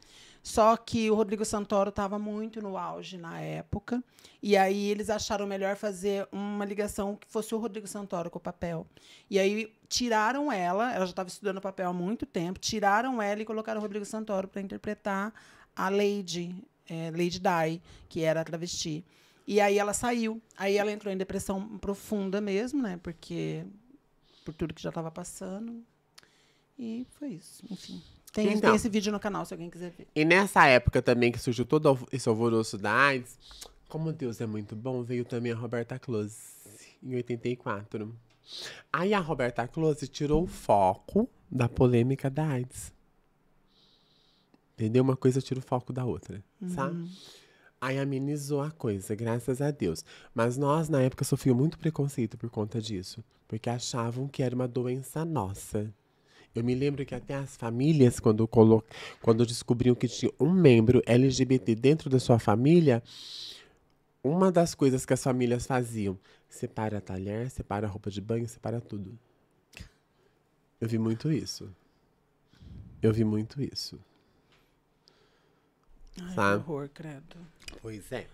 Só que o Rodrigo Santoro estava muito no auge na época. E aí eles acharam melhor fazer uma ligação que fosse o Rodrigo Santoro com o papel. E aí tiraram ela, ela já estava estudando papel há muito tempo, tiraram ela e colocaram o Rodrigo Santoro para interpretar a Lady, é, Lady Di, que era travesti. E aí ela saiu. Aí ela entrou em depressão profunda mesmo, né? Porque por tudo que já estava passando. E foi isso, enfim. Tem, então, tem esse vídeo no canal, se alguém quiser ver. E nessa época também que surgiu todo esse alvoroço da AIDS, como Deus é muito bom, veio também a Roberta Close, em 84. Aí a Roberta Close tirou o foco da polêmica da AIDS. Entendeu? Uma coisa tira o foco da outra, uhum. sabe? Aí amenizou a coisa, graças a Deus. Mas nós, na época, sofriam muito preconceito por conta disso. Porque achavam que era uma doença nossa. Eu me lembro que até as famílias, quando, colo... quando descobriam que tinha um membro LGBT dentro da sua família, uma das coisas que as famílias faziam, separa a talher, separa a roupa de banho, separa tudo. Eu vi muito isso. Eu vi muito isso. Ai, Sabe? Que horror, credo. Pois é.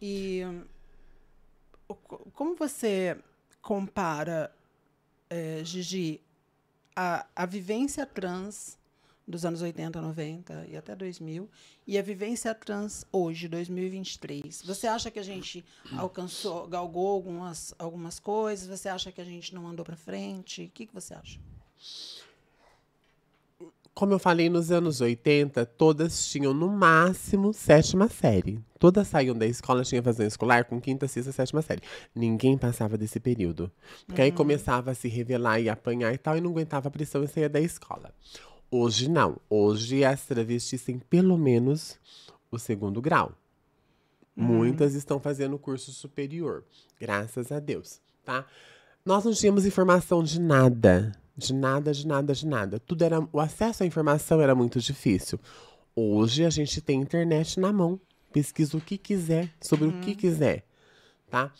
E como você compara, é, Gigi, a, a vivência trans dos anos 80, 90 e até 2000 e a vivência trans hoje, 2023. Você acha que a gente alcançou, galgou algumas, algumas coisas? Você acha que a gente não andou para frente? O que, que você acha? Como eu falei, nos anos 80, todas tinham no máximo sétima série. Todas saíam da escola, tinha fazer escolar com quinta, sexta, sétima série. Ninguém passava desse período. Porque uhum. aí começava a se revelar e apanhar e tal, e não aguentava a pressão e saía da escola. Hoje não. Hoje as travestis têm pelo menos o segundo grau. Uhum. Muitas estão fazendo curso superior, graças a Deus, tá? Nós não tínhamos informação de nada, de nada, de nada, de nada. Tudo era o acesso à informação era muito difícil. Hoje a gente tem internet na mão pesquisa o que quiser sobre uhum. o que uhum. quiser, tá?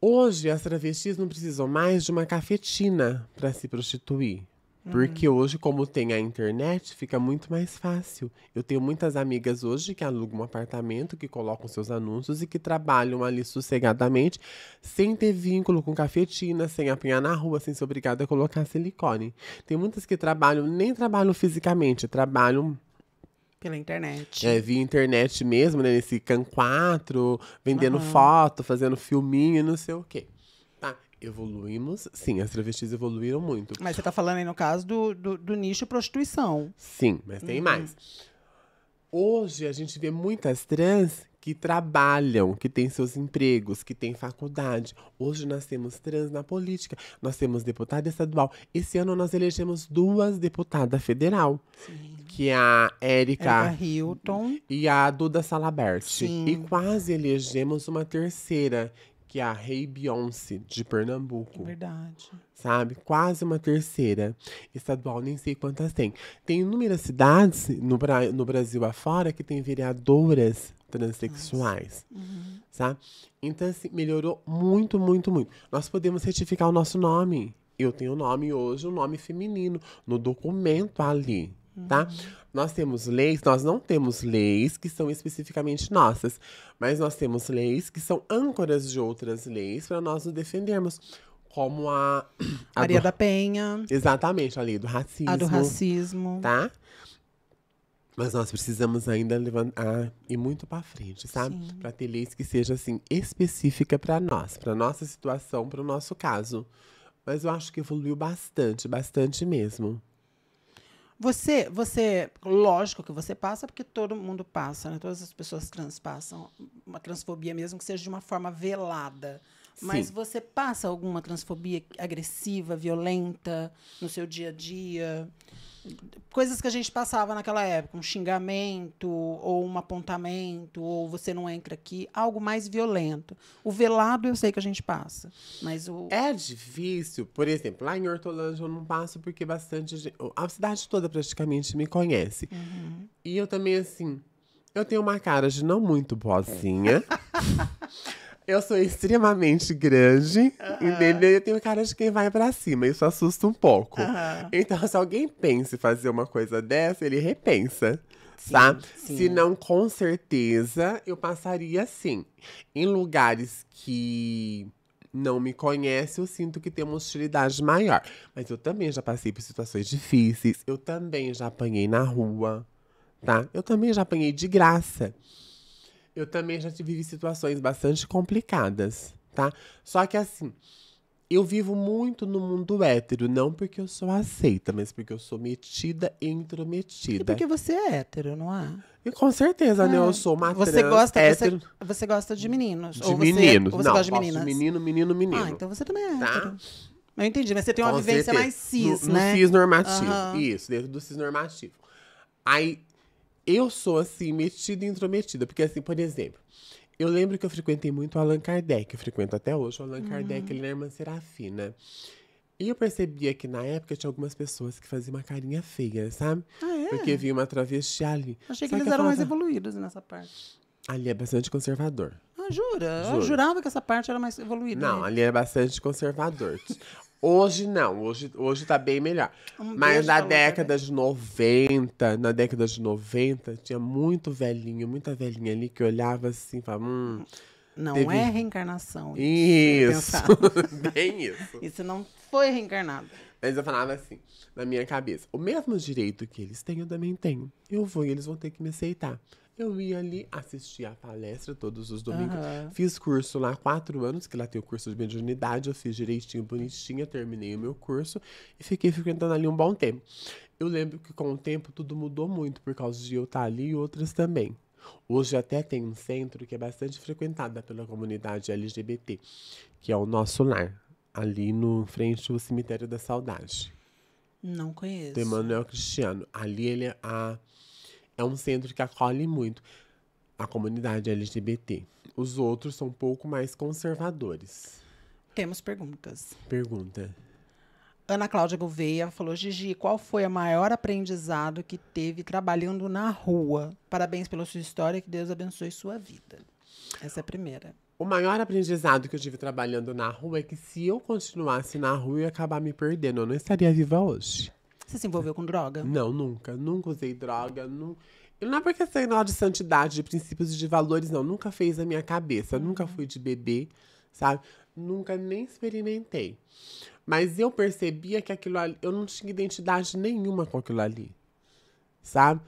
Hoje as travestis não precisam mais de uma cafetina para se prostituir. Uhum. Porque hoje, como tem a internet, fica muito mais fácil. Eu tenho muitas amigas hoje que alugam um apartamento, que colocam seus anúncios e que trabalham ali sossegadamente, sem ter vínculo com cafetina, sem apanhar na rua, sem ser obrigada a colocar silicone. Tem muitas que trabalham, nem trabalham fisicamente, trabalham pela internet. É, via internet mesmo, né? Nesse CAN 4, vendendo uhum. foto, fazendo filminho, não sei o quê. Tá, evoluímos. Sim, as travestis evoluíram muito. Mas você tá falando aí, no caso, do, do, do nicho prostituição. Sim, mas tem uhum. mais. Hoje a gente vê muitas trans que trabalham, que têm seus empregos, que têm faculdade. Hoje nós temos trans na política, nós temos deputada estadual. Esse ano nós elegemos duas deputadas federal. Sim que é a Erika é Hilton e a Duda Salabert. Sim. E quase elegemos uma terceira, que é a Rei Beyoncé, de Pernambuco. É verdade. Sabe? Quase uma terceira. Estadual, nem sei quantas tem. Tem inúmeras cidades no, no Brasil afora que tem vereadoras transexuais. Uhum. Sabe? Então, assim, melhorou muito, muito, muito. Nós podemos retificar o nosso nome. Eu tenho o nome hoje, o um nome feminino, no documento ali tá? Nós temos leis, nós não temos leis que são especificamente nossas, mas nós temos leis que são âncoras de outras leis para nós nos defendermos. Como a. a Maria do, da Penha. Exatamente, a lei do racismo. A do racismo. Tá? Mas nós precisamos ainda levantar e muito para frente, sabe? Para ter leis que seja assim específica para nós, para nossa situação, para o nosso caso. Mas eu acho que evoluiu bastante, bastante mesmo. Você, você, lógico que você passa, porque todo mundo passa, né? Todas as pessoas trans passam uma transfobia, mesmo que seja de uma forma velada. Sim. Mas você passa alguma transfobia agressiva, violenta no seu dia a dia? coisas que a gente passava naquela época, um xingamento ou um apontamento ou você não entra aqui, algo mais violento. O velado eu sei que a gente passa, mas o é difícil. Por exemplo, lá em Hortolândia eu não passo porque bastante gente, a cidade toda praticamente me conhece. Uhum. E eu também assim, eu tenho uma cara de não muito boazinha. Eu sou extremamente grande, uh -huh. entendeu? Eu tenho cara de quem vai para cima, isso assusta um pouco. Uh -huh. Então, se alguém pensa em fazer uma coisa dessa, ele repensa. Sim, tá? Sim. Se não, com certeza, eu passaria assim. Em lugares que não me conhecem, eu sinto que tem uma hostilidade maior. Mas eu também já passei por situações difíceis, eu também já apanhei na rua, tá? Eu também já apanhei de graça eu também já tive situações bastante complicadas, tá? Só que assim, eu vivo muito no mundo hétero, não porque eu sou aceita, mas porque eu sou metida e intrometida. E porque você é hétero, não é? E com certeza, é. né? Eu é. sou uma você trans, gosta, hétero. Você, você, gosta de meninos. De meninos, você, você não. Gosta de menino, menino, menino. Ah, então você também é tá? hétero. Eu entendi, mas você tem uma com vivência certeza. mais cis, no, né? No cis normativo, uhum. isso, dentro do cis normativo. Aí eu sou assim, metida e intrometida. Porque, assim, por exemplo, eu lembro que eu frequentei muito o Allan Kardec, eu frequento até hoje o Allan uhum. Kardec, ele na Irmã Serafina. E eu percebia que na época tinha algumas pessoas que faziam uma carinha feia, sabe? Ah, é? Porque vinha uma travesti ali. Achei que, que eles é eram falava... mais evoluídos nessa parte. Ali é bastante conservador. Ah, jura? Juro. Eu jurava que essa parte era mais evoluída. Não, né? ali é bastante conservador. Hoje não, hoje, hoje tá bem melhor. Um Mas tá né? na década de 90, na década de 90, tinha muito velhinho, muita velhinha ali que olhava assim e falava, hum, Não teve... é reencarnação. Isso, bem isso. Isso não foi reencarnado. Mas eu falava assim, na minha cabeça, o mesmo direito que eles têm, eu também tenho. Eu vou e eles vão ter que me aceitar. Eu ia ali assistir a palestra todos os domingos. Uhum. Fiz curso lá quatro anos, que lá tem o curso de mediunidade. Eu fiz direitinho, bonitinha, terminei o meu curso e fiquei frequentando ali um bom tempo. Eu lembro que com o tempo tudo mudou muito por causa de eu estar ali e outras também. Hoje até tem um centro que é bastante frequentado pela comunidade LGBT, que é o nosso lar, ali no frente ao cemitério da saudade. Não conheço. Do Emanuel Cristiano. Ali ele é a é um centro que acolhe muito a comunidade LGBT. Os outros são um pouco mais conservadores. Temos perguntas. Pergunta. Ana Cláudia Gouveia falou: Gigi, qual foi o maior aprendizado que teve trabalhando na rua? Parabéns pela sua história, que Deus abençoe sua vida. Essa é a primeira. O maior aprendizado que eu tive trabalhando na rua é que se eu continuasse na rua, eu ia acabar me perdendo. Eu não estaria viva hoje. Você se envolveu com droga? Não, nunca. Nunca usei droga. Nu... Não é porque sei nada de santidade, de princípios e de valores, não. Nunca fez a minha cabeça. Uhum. Nunca fui de bebê, sabe? Nunca nem experimentei. Mas eu percebia que aquilo ali. Eu não tinha identidade nenhuma com aquilo ali, sabe?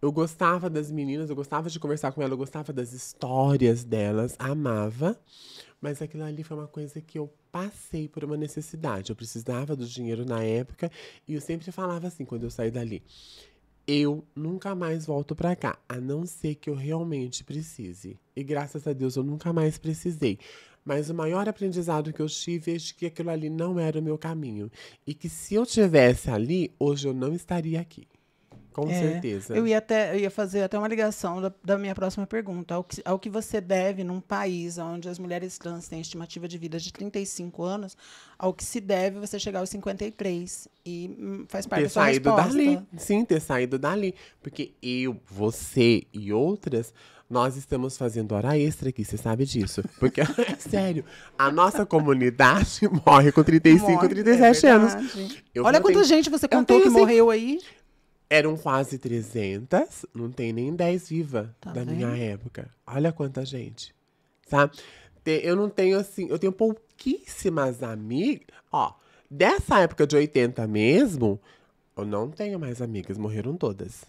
Eu gostava das meninas, eu gostava de conversar com elas, eu gostava das histórias delas, amava. Mas aquilo ali foi uma coisa que eu passei por uma necessidade. Eu precisava do dinheiro na época e eu sempre falava assim quando eu saí dali. Eu nunca mais volto para cá, a não ser que eu realmente precise. E graças a Deus eu nunca mais precisei. Mas o maior aprendizado que eu tive é de que aquilo ali não era o meu caminho. E que se eu tivesse ali, hoje eu não estaria aqui. Com é, certeza. Eu ia, até, eu ia fazer até uma ligação da, da, minha próxima pergunta. Ao que, ao que você deve num país onde as mulheres trans têm estimativa de vida de 35 anos, ao que se deve você chegar aos 53? E hum, faz parte ter da sua saído resposta. dali. Sim, ter saído dali. Porque eu, você e outras nós estamos fazendo hora extra aqui, você sabe disso. Porque, sério, a nossa comunidade morre com 35, morre, 37 é anos. Eu Olha quanta tenho... gente você contou tenho, que morreu aí. Eram quase 300, não tem nem 10 viva tá da bem. minha época. Olha quanta gente, tá? Eu não tenho, assim, eu tenho pouquíssimas amigas. Ó, dessa época de 80 mesmo, eu não tenho mais amigas, morreram todas.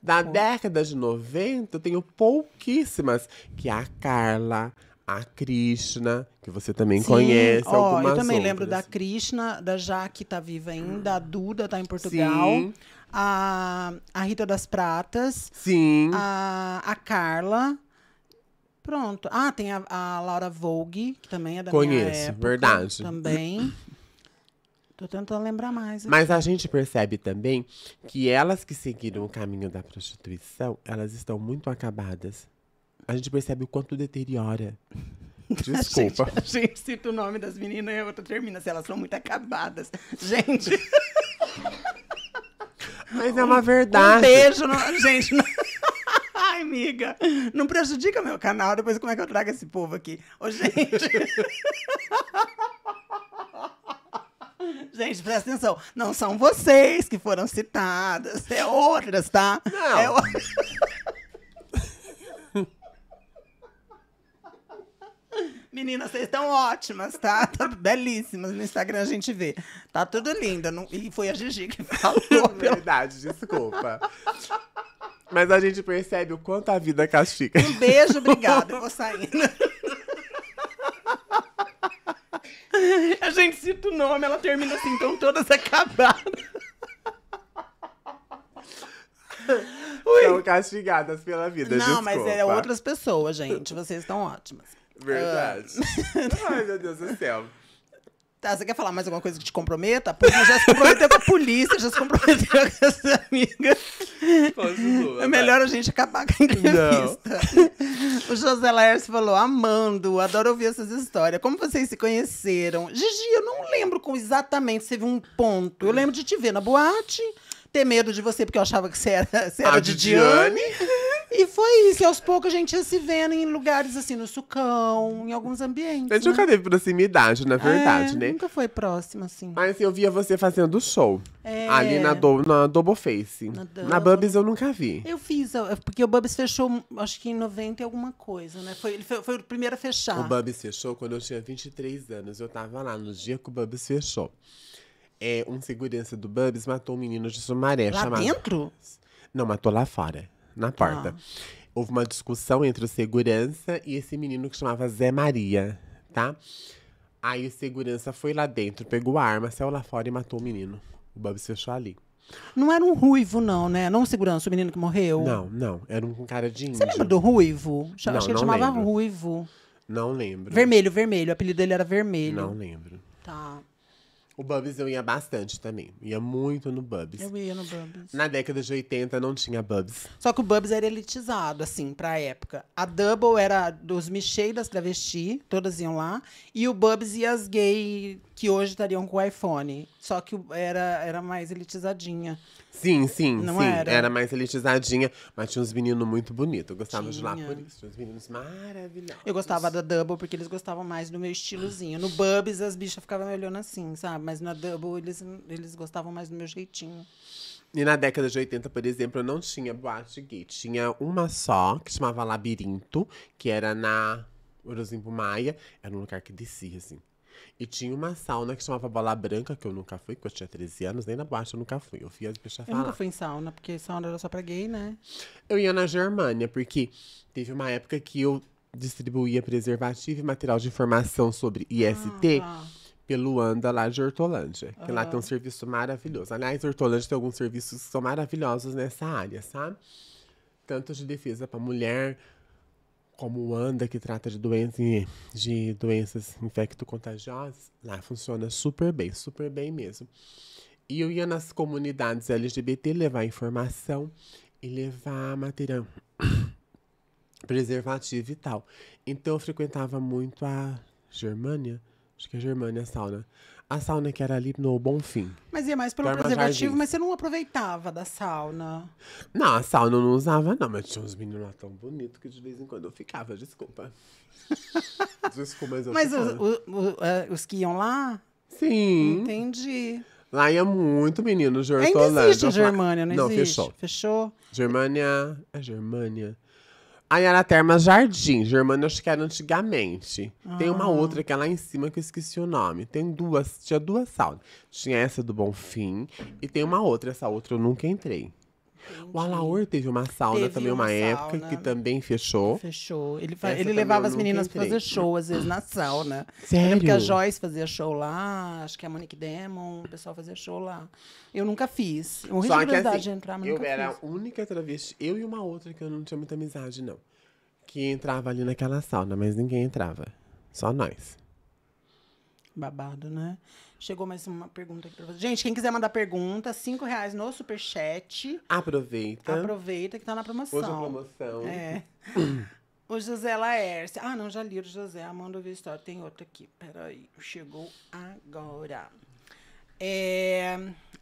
Da década de 90, eu tenho pouquíssimas, que é a Carla, a Krishna, que você também Sim. conhece oh, algumas Eu também outras. lembro da Krishna, da Jaque tá viva ainda, a Duda tá em Portugal. Sim. A, a Rita das Pratas. Sim. A, a Carla. Pronto. Ah, tem a, a Laura Vogue, que também é da Conheço, minha época, verdade. Também. Tô tentando lembrar mais. Aqui. Né? Mas a gente percebe também que elas que seguiram o caminho da prostituição, elas estão muito acabadas a gente percebe o quanto deteriora. Desculpa. a, gente, a gente cita o nome das meninas e a outra termina. Se elas são muito acabadas. Gente. Mas é uma verdade. Um beijo, no... gente. No... Ai, amiga, não prejudica meu canal. Depois, como é que eu trago esse povo aqui? Ô, gente. Gente, presta atenção. Não são vocês que foram citadas. É outras, tá? Não. É outras. Meninas, vocês estão ótimas, tá? tá? Belíssimas. No Instagram a gente vê. Tá tudo lindo. Não... E foi a Gigi que falou. Verdade, desculpa. Mas a gente percebe o quanto a vida castiga. Um beijo, obrigada. Eu vou saindo. Né? A gente cita o nome, ela termina assim, então todas acabaram. Estão São castigadas pela vida, Não, desculpa. mas é outras pessoas, gente. Vocês estão ótimas. Verdade. Uh... Ai, meu Deus do céu. Tá, você quer falar mais alguma coisa que te comprometa? Porque já se comprometeu com a polícia, já se comprometeu com as amigas. é melhor vai. a gente acabar com a entrevista. Não. O José Laércio falou: Amando, adoro ouvir essas histórias. Como vocês se conheceram? Gigi, eu não lembro com exatamente se teve um ponto. Eu lembro de te ver na boate ter medo de você, porque eu achava que você era, você era de Diane. E foi isso. E aos poucos a gente ia se vendo em lugares assim, no sucão, em alguns ambientes. A gente né? nunca teve proximidade, na verdade, é, né? Nunca foi próxima assim. Mas assim, eu via você fazendo show. É. Ali na, do, na Double Face. Na, na Bubbies eu nunca vi. Eu fiz, porque o Bubbies fechou, acho que em 90 e alguma coisa, né? Foi, ele foi, foi o primeiro a fechar. O Bubbies fechou quando eu tinha 23 anos. Eu tava lá no dia que o Bubbies fechou é, um segurança do Bubs matou um menino de Sumaré. Lá chamado... dentro? Não, matou lá fora, na tá. porta. Ah. Houve uma discussão entre o segurança e esse menino que chamava Zé Maria, tá? Aí o segurança foi lá dentro, pegou a arma, saiu lá fora e matou o menino. O Bubs fechou ali. Não era um ruivo, não, né? Não o segurança, o menino que morreu. Não, não. Era um cara de índio. Você lembra do ruivo? Não, Acho que ele chamava lembro. ruivo. Não lembro. Vermelho, vermelho. O apelido dele era vermelho. Não lembro. Tá. O Bubs eu ia bastante também. Ia muito no Bubs. Eu ia no Bubs. Na década de 80 não tinha Bubs. Só que o Bubs era elitizado, assim, pra época. A Double era dos Michei das travesti, todas iam lá. E o Bubs e as gay que hoje estariam com o iPhone. Só que era, era mais elitizadinha. Sim, sim, não sim. Era? era mais elitizadinha, mas tinha uns meninos muito bonitos. Eu gostava tinha. de lá por isso. Tinha uns meninos maravilhosos. Eu gostava da Double porque eles gostavam mais do meu estilozinho. No Bubs as bichas ficavam olhando assim, sabe? Mas na Double eles, eles gostavam mais do meu jeitinho. E na década de 80, por exemplo, eu não tinha boate gay. Tinha uma só, que chamava Labirinto, que era na Orozimbo Maia. Era um lugar que descia, assim. E tinha uma sauna que chamava Bola Branca, que eu nunca fui, porque eu tinha 13 anos, nem na boate eu nunca fui. Eu fui as bichas falar. Eu nunca fui em sauna, porque sauna era só pra gay, né? Eu ia na Germânia, porque teve uma época que eu distribuía preservativo e material de informação sobre IST. Ah, ah pelo Anda lá de Hortolândia. Que lá tem um serviço maravilhoso. Aliás, Hortolândia tem alguns serviços que são maravilhosos nessa área, sabe? Tanto de defesa para mulher, como o ANDA, que trata de doenças, de doenças infecto-contagiosas, lá funciona super bem, super bem mesmo. E eu ia nas comunidades LGBT levar informação e levar material preservativo e tal. Então eu frequentava muito a Germânia, acho que é a Germânia a sauna a sauna que era ali no Bonfim. Mas ia mais pelo preservativo, mas você não aproveitava da sauna. Não, a sauna eu não usava, não. Mas tinha uns meninos lá tão bonitos que de vez em quando eu ficava, desculpa. desculpa, mas eu Mas os, os, é, os, que iam lá? Sim. Entendi. Lá ia muito menino, Germânia. Ainda existe a Germânia, não, não existe? Não, fechou. Fechou? Germânia, é Germânia. Aí era Termas Jardim, Germana, acho que era antigamente. Ah. Tem uma ah. outra que é lá em cima que eu esqueci o nome. Tem duas, tinha duas salas. Tinha essa do Bonfim e tem uma outra, essa outra eu nunca entrei. O Alaor teve uma sauna teve também, uma, uma época, sauna. que também fechou. Fechou. Ele, ele levava as meninas pra fazer show, às vezes, na sauna. Sério? Porque a Joyce fazia show lá, acho que a Monique Demon, o pessoal fazia show lá. Eu nunca fiz. Eu Só que assim, de entrar, mas eu era fiz. a única travesti, eu e uma outra que eu não tinha muita amizade, não. Que entrava ali naquela sauna, mas ninguém entrava. Só nós. Babado, né? Chegou mais uma pergunta aqui pra você. Gente, quem quiser mandar pergunta, cinco reais no superchat. Aproveita. Aproveita que tá na promoção. Hoje é promoção. É. o José Laércio. Ah, não, já li o José. Amanda ouviu história. Tem outro aqui. Peraí. Chegou agora. É...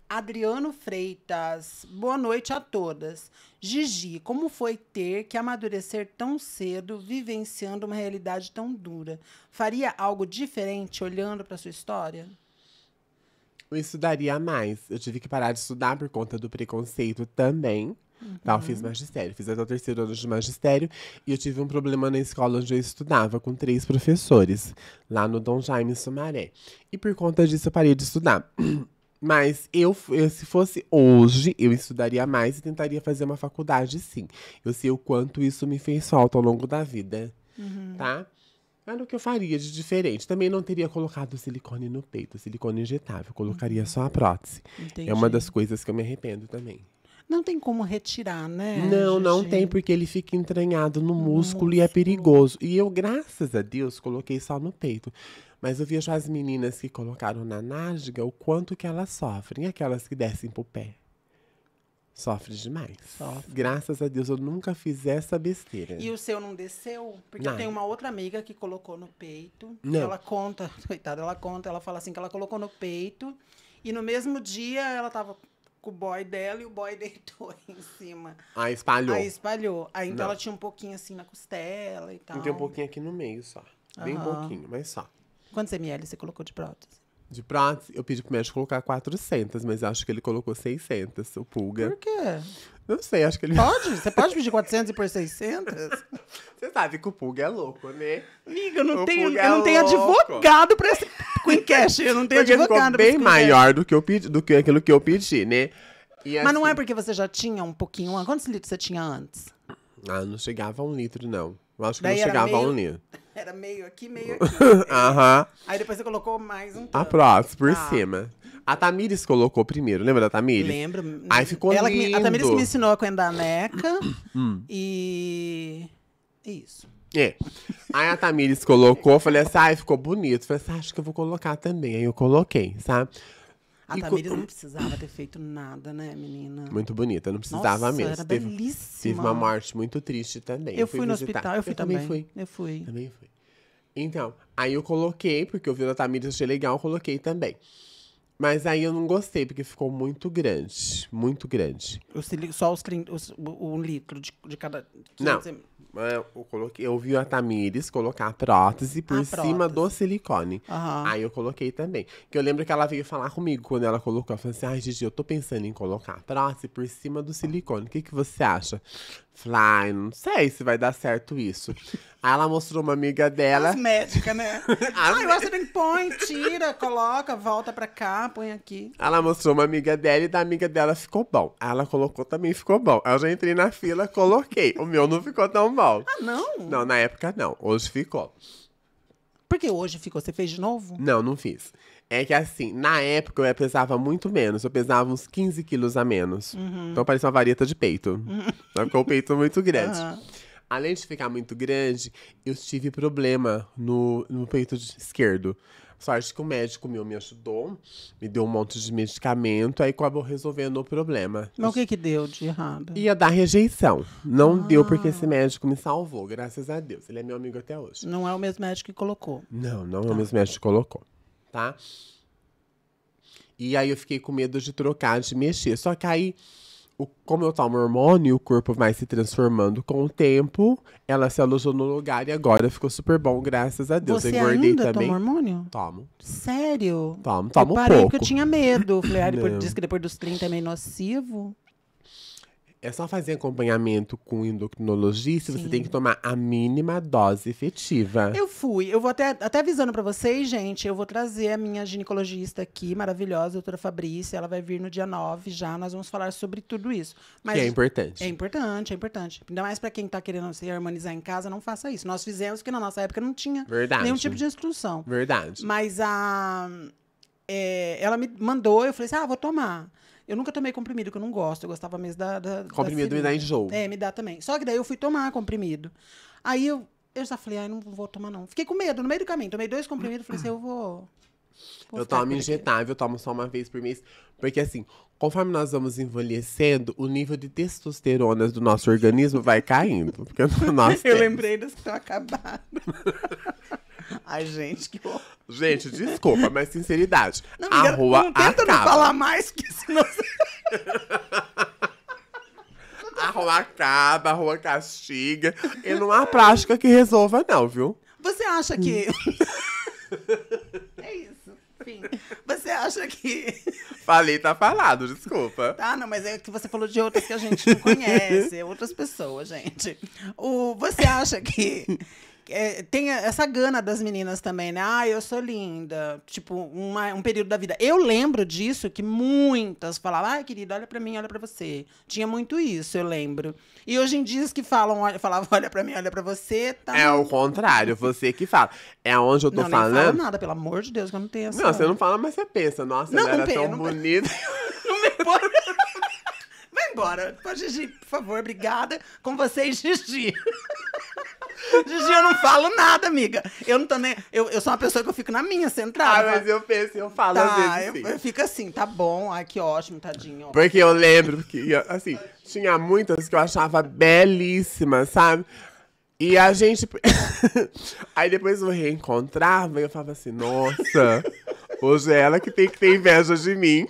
Adriano Freitas, boa noite a todas. Gigi, como foi ter que amadurecer tão cedo, vivenciando uma realidade tão dura? Faria algo diferente olhando para sua história? eu estudaria mais. Eu tive que parar de estudar por conta do preconceito também. Uhum. Tá, eu fiz uhum. magistério, fiz até o terceiro ano de magistério e eu tive um problema na escola onde eu estudava com três professores, lá no Dom Jaime Sumaré. E por conta disso eu parei de estudar. Mas eu, eu, se fosse hoje, eu estudaria mais e tentaria fazer uma faculdade, sim. Eu sei o quanto isso me fez falta ao longo da vida, uhum. tá? Era o que eu faria de diferente. Também não teria colocado silicone no peito, silicone injetável. Colocaria só a prótese. Entendi. É uma das coisas que eu me arrependo também. Não tem como retirar, né? Não, não tem, porque ele fica entranhado no, no músculo, músculo, e é perigoso. E eu, graças a Deus, coloquei só no peito. Mas eu vejo as meninas que colocaram na nádega, o quanto que elas sofrem. Aquelas que descem pro pé. Sofre demais. Sofre. Graças a Deus eu nunca fiz essa besteira. E o seu não desceu? Porque não. uma outra amiga que colocou no peito. Não. Ela conta, coitada, ela conta, ela fala assim que ela colocou no peito e no mesmo dia ela tava com o boy dela e o boy deitou em cima. Aí espalhou. Aí espalhou. Aí então não. ela tinha um pouquinho assim na costela e tal. Tem um pouquinho aqui no meio só. Bem uhum. pouquinho, mas só. Quantos ml você colocou de prótese? de pronto eu pedi pro médico colocar 400, mas acho que ele colocou 600, o pulga. Por quê? Não sei, acho que ele. Pode? Você pode pedir 400 e por 600? Você sabe que o Pulga é louco, né? Amiga, eu não, o tenho, eu não é tenho advogado pra esse Queencast. Eu não tenho porque advogado ficou bem maior do que, eu pedi, do que aquilo que eu pedi, né? E Mas assim... não é assim porque você já tinha um pouquinho. Quantos litros você tinha antes? Ah, não chegava a um litro, não. Eu acho que Daí não chegava meio... a unir. Era meio aqui, meio aqui. Aham. Aí depois você colocou mais um tanto. A próxima, por ah. cima. A Tamires colocou primeiro, lembra da Tamires? Lembro. Aí ficou Ela lindo. Me, a Tamires me ensinou a coendar a neca. Hum. E... É isso. É. Aí a Tamires colocou, falei assim, ai, ficou bonito. Falei assim, ah, acho que eu vou colocar também. Aí eu coloquei, sabe? A e Tamires não precisava ter feito nada, né, menina? Muito bonita, não precisava Nossa, mesmo. Era teve, belíssima. Teve uma morte muito triste também. Eu, eu fui, fui, no visitar. hospital, eu fui eu também. também fui. Eu fui. Também fui. Então, aí eu coloquei, porque eu vi da Tamires, achei legal, eu coloquei também. Mas aí eu não gostei, porque ficou muito grande. Muito grande. só os, os, um litro de, de cada. Não. É, eu, coloquei, eu vi a Tamires colocar a prótese por a cima do silicone. Uhum. Aí eu coloquei também. Que eu lembro que ela veio falar comigo quando ela colocou. Ela falou assim: ai, Gigi, eu tô pensando em colocar a prótese por cima do silicone. O que, que você acha? Fly, não sei se vai dar certo isso. Aí ela mostrou uma amiga dela. Cosmética, né? Ai, você acho que põe, tira, coloca, volta pra cá, põe aqui. Ela mostrou uma amiga dela e da amiga dela ficou bom. Aí ela colocou também, ficou bom. Aí eu já entrei na fila, coloquei. O meu não ficou tão bom. Ah, não? Não, na época não. Hoje ficou. Porque hoje ficou. Você fez de novo? Não, não fiz. É que assim, na época eu pesava muito menos. Eu pesava uns 15 quilos a menos. Uhum. Então parecia uma vareta de peito. Uhum. Ficou o peito muito grande. Uhum. Além de ficar muito grande, eu tive problema no, no peito esquerdo. Sorte que o médico meu me ajudou, me deu um monte de medicamento, aí acabou resolvendo o problema. Mas o que que deu de errado? Ia dar rejeição. Não ah. deu porque esse médico me salvou, graças a Deus. Ele é meu amigo até hoje. Não é o mesmo médico que colocou? Não, não é o tá. mesmo médico que colocou tá? E aí eu fiquei com medo de trocar, de mexer. Só que aí, o, como eu tomo hormônio, o corpo vai se transformando com o tempo. Ela se alojou no lugar e agora ficou super bom, graças a Deus. Você eu engordei ainda também. Toma hormônio? Tomo. Sério? Tomo, tomo eu parei pouco. porque eu tinha medo. Falei, ah, disse que depois dos 30 é meio nocivo. É só fazer acompanhamento com endocrinologista. Você tem que tomar a mínima dose efetiva. Eu fui. Eu vou até, até avisando para vocês, gente. Eu vou trazer a minha ginecologista aqui, maravilhosa, doutora Fabrícia. Ela vai vir no dia 9 já. Nós vamos falar sobre tudo isso. Mas que é importante. É importante, é importante. Ainda mais para quem tá querendo se harmonizar em casa, não faça isso. Nós fizemos que na nossa época não tinha Verdade. nenhum tipo de instrução. Verdade. Mas a. É, ela me mandou, eu falei assim: ah, vou tomar. Eu nunca tomei comprimido, que eu não gosto. Eu gostava mesmo da. da comprimido da me dá enjoo. É, me dá também. Só que daí eu fui tomar comprimido. Aí eu, eu já falei, ai, não vou tomar, não. Fiquei com medo no meio do caminho. Tomei dois comprimidos, falei assim, eu vou. vou eu tomo injetável, eu tomo só uma vez por mês. Porque assim, conforme nós vamos envelhecendo, o nível de testosterona do nosso organismo vai caindo. Porque nós Eu lembrei das que estão acabadas. Ai, gente, que horror. Gente, desculpa, mas sinceridade. Não, a rua não tenta acaba. não falar mais, que senão... a rua acaba, a rua castiga. E não há prática que resolva, não, viu? Você acha que... Hum. é isso. Sim. Você acha que... Falei, tá falado, desculpa. Tá, não, mas é que você falou de outras que a gente não conhece, é outras pessoas, gente. O, você acha que é, tem essa gana das meninas também, né? Ah, eu sou linda. Tipo, uma, um período da vida. Eu lembro disso que muitas falavam, ai, querida, olha pra mim, olha pra você. Tinha muito isso, eu lembro. E hoje em dia as que falam, olha, falavam, olha pra mim, olha pra você. Tá... É o contrário, você que fala. É onde eu tô não, falando. Não falo nada, pelo amor de Deus, que eu não tenho essa. Não, você não fala, mas você pensa, nossa, não, ela não era tão não... bonita. não me Vai embora. Pode, Gigi, por favor, obrigada. Com vocês, Gigi. Gigi, eu não falo nada, amiga. Eu não nem. Eu, eu sou uma pessoa que eu fico na minha centrada. Ah, mas eu penso, eu falo tá, às vezes. Eu, assim. eu, fico assim, tá bom, ai que ótimo, tadinho. Porque eu lembro que, assim, tinha muitas que eu achava belíssimas, sabe? E a gente. Aí depois eu reencontrava e eu falava assim, nossa, hoje é ela que tem que ter inveja de mim.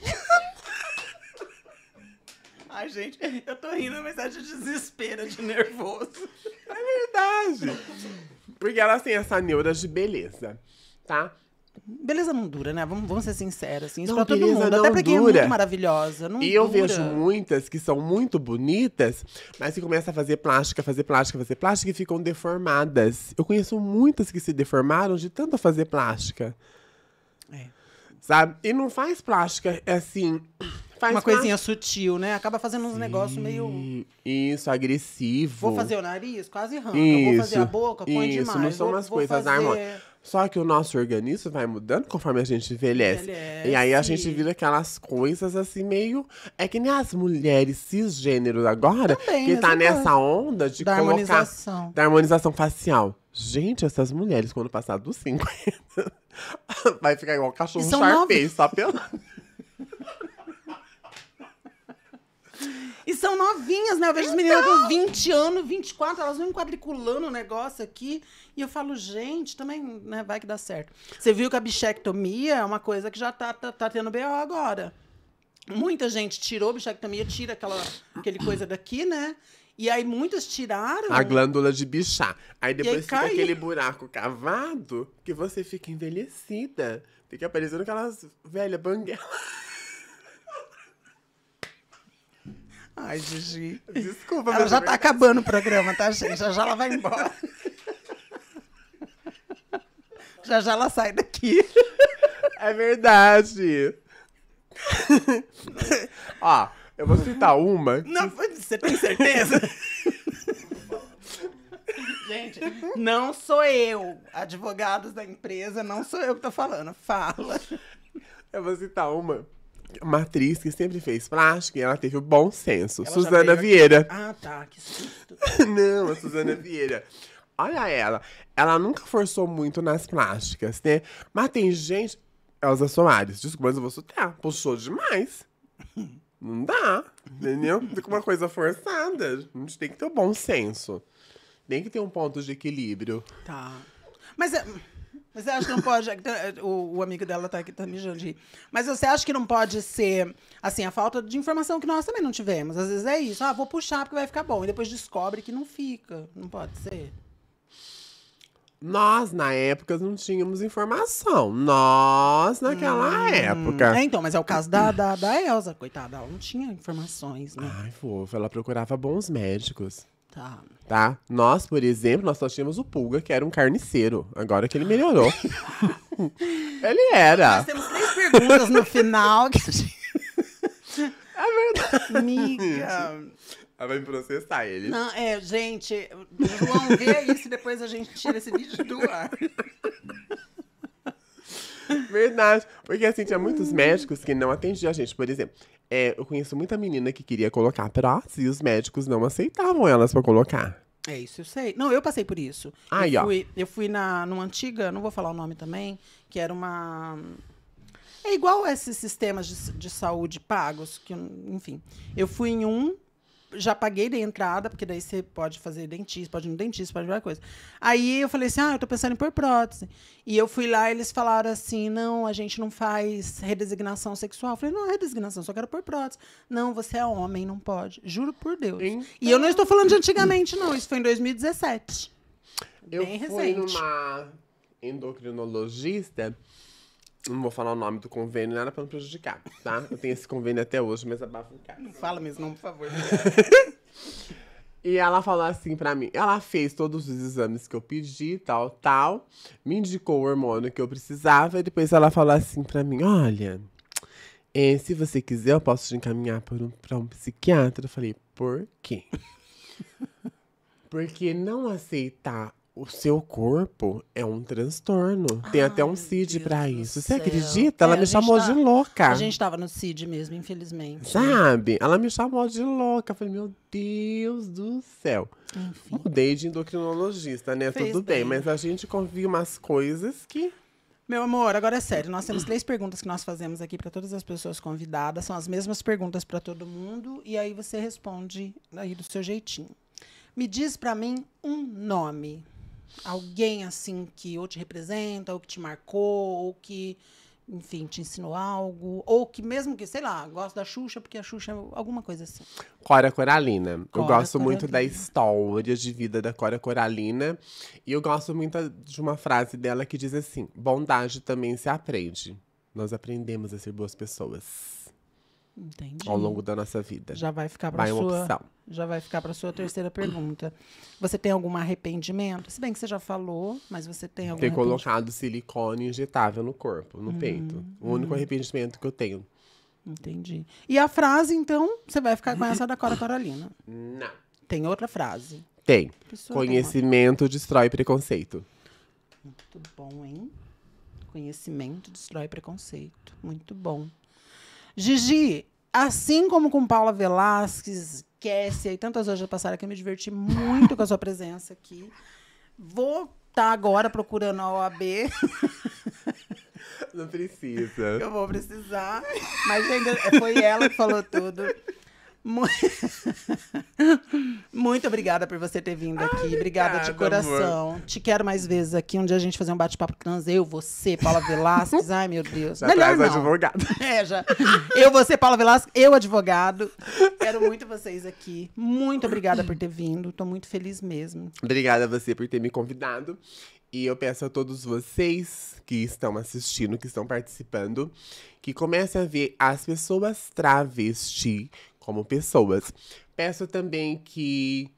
Ai, gente, eu tô rindo, mas é de desespero, de nervoso. É verdade. Porque elas têm essa neura de beleza, tá? Beleza não dura, né? Vamos, vamos ser sinceros, assim. Isso não, pra todo mundo. Até pra quem é dura. é muito maravilhosa. Não e eu dura. vejo muitas que são muito bonitas, mas que começam a fazer plástica, fazer plástica, fazer plástica e ficam deformadas. Eu conheço muitas que se deformaram de tanto fazer plástica. É. Sabe? E não faz plástica é assim. Faz uma coisinha uma... sutil, né? Acaba fazendo uns negócios meio. Isso, agressivo. Vou fazer o nariz, quase arranca. Isso, vou fazer a boca, põe isso, demais. Não são umas coisas fazer... Só que o nosso organismo vai mudando conforme a gente envelhece. envelhece. E aí a gente vira aquelas coisas assim, meio. É que nem as mulheres cisgênero agora, Também, que tá nessa onda de da colocar. Harmonização. Da harmonização facial. Gente, essas mulheres, quando passar dos 50, vai ficar igual um cachorro charpei, só pela. E são novinhas, né? Eu vejo as meninas com 20 então! anos, 24, elas vêm quadriculando o negócio aqui. E eu falo, gente, também né, vai que dá certo. Você viu que a bichectomia é uma coisa que já tá, tá, tá tendo BO agora. Muita gente tirou bichectomia, tira aquela aquele coisa daqui, né? E aí muitas tiraram. A glândula de bichar. Aí depois aí fica cai... aquele buraco cavado que você fica envelhecida. Fica parecendo aquelas velhas banguelas. Ai, Gigi. Desculpa, Ela já tá acabando o programa, tá, gente? Já já ela vai embora. Já já ela sai daqui. É verdade. Ó, eu vou citar uma. Não, você tem certeza? Gente, não sou eu. Advogados da empresa, não sou eu que tô falando. Fala. Eu vou citar uma uma atriz que sempre fez plástica e ela teve o bom senso. Ela Suzana Vieira. Aqui. Ah, tá, que susto. Não, a Suzana Vieira. Olha ela. Ela nunca forçou muito nas plásticas, né? Mas tem gente. Elza Soares, desculpa, mas eu vou soltar. Puxou demais. Não dá, entendeu? Fica uma coisa forçada. A gente tem que ter o um bom senso. Tem que ter um ponto de equilíbrio. Tá. Mas é. Mas você acha que não pode. É é, o, o amigo dela está aqui, tá mijando de Mas você acha que não pode ser, assim, a falta de informação que nós também não tivemos? Às vezes é isso. Ah, vou puxar porque vai ficar bom. E depois descobre que não fica. Não pode ser. Nós, na época, não tínhamos informação. Nós, naquela hum, época. É, então, mas é o caso da, da, da Elsa, coitada. Ela não tinha informações, né? Ai, fofa. Ela procurava bons médicos. Tá. Tá? Nós, por exemplo, nós só tínhamos o Pulga, que era um carniceiro. Agora que ele melhorou. ele era. Nós temos três perguntas no final que a É verdade. Amiga. Ela ah, vai processar ele. Não, é, gente, João, vê isso e depois a gente tira esse vídeo do ar. Verdade. Porque assim, tinha muitos médicos que não atendiam a gente. Por exemplo, é, eu conheço muita menina que queria colocar prótese e os médicos não aceitavam elas pra colocar. É isso, eu sei. Não, eu passei por isso. Aí, eu fui, ó. Eu fui na, numa antiga, não vou falar o nome também, que era uma. É igual esses sistemas de, de saúde pagos, que, enfim. Eu fui em um já paguei de entrada, porque daí você pode fazer dentista, pode ir no dentista, pode várias coisa. Aí eu falei assim: ah, eu tô pensando em pôr prótese. E eu fui lá e eles falaram assim: não, a gente não faz redesignação sexual. Eu falei: não, é redesignação, só quero pôr prótese. Não, você é homem, não pode. Juro por Deus. Então... E eu não estou falando de antigamente, não. Isso foi em 2017. Eu Bem fui recente. numa endocrinologista não vou falar o nome do convênio, nada pra não prejudicar, tá? Eu tenho esse convênio até hoje, mas abafa em casa. Não fala mesmo, não, por favor. e ela falou assim pra mim: ela fez todos os exames que eu pedi, tal, tal, me indicou o hormônio que eu precisava, e depois ela falou assim pra mim: olha, é, se você quiser, eu posso te encaminhar por um, pra um psiquiatra. Eu falei: por quê? Porque não aceitar o seu corpo é um transtorno. Tem Ai, até um CID para isso. Você céu. acredita? Ela é, me chamou tá, de louca. A gente tava no CID mesmo, infelizmente. Né? Sabe? Ela me chamou de louca. Eu falei, meu Deus do céu. Enfim. Mudei de endocrinologista, né? Fez Tudo bem, bem, mas a gente convive umas coisas que. Meu amor, agora é sério. Nós temos três perguntas que nós fazemos aqui para todas as pessoas convidadas. São as mesmas perguntas para todo mundo. E aí você responde aí do seu jeitinho. Me diz para mim um nome. Alguém assim que ou te representa, ou que te marcou, ou que, enfim, te ensinou algo, ou que mesmo que, sei lá, gosta da Xuxa, porque a Xuxa é alguma coisa assim. Cora Coralina. Cora eu gosto Coralina. muito da história de vida da Cora Coralina. E eu gosto muito de uma frase dela que diz assim: bondade também se aprende. Nós aprendemos a ser boas pessoas. Entendi. ao longo da nossa vida. Já vai ficar para sua opção. Já vai ficar para sua terceira pergunta. Você tem algum arrependimento? Se bem que você já falou, mas você tem algum Ter colocado silicone injetável no corpo, no hum, peito. O único hum. arrependimento que eu tenho. Entendi. E a frase, então, você vai ficar com essa da Cora Carolina? Não. Tem outra frase? Tem. Conhecimento tem destrói preconceito. Muito bom, hein? Conhecimento destrói preconceito. Muito bom. Gigi, assim como com Paula Velasquez, Kessia e tantas outras passaram aqui, eu me diverti muito com a sua presença aqui. Vou estar tá agora procurando a OAB. Não precisa. Eu vou precisar. Mas foi ela que falou tudo. Muito obrigada por você ter vindo aqui. Ai, obrigada, de coração. Amor. Te quero mais vezes aqui. Um dia a gente fazer um bate-papo trans. Eu, você, Paula Velasquez. Ai, meu Deus. Já Melhor não. advogado. É, já. Eu, você, Paula Velasquez. Eu, advogado. Quero muito vocês aqui. Muito obrigada por ter vindo. Tô muito feliz mesmo. Obrigada a você por ter me convidado. E eu peço a todos vocês que estão assistindo, que estão participando, que comecem a ver as pessoas travesti como pessoas. Peço também que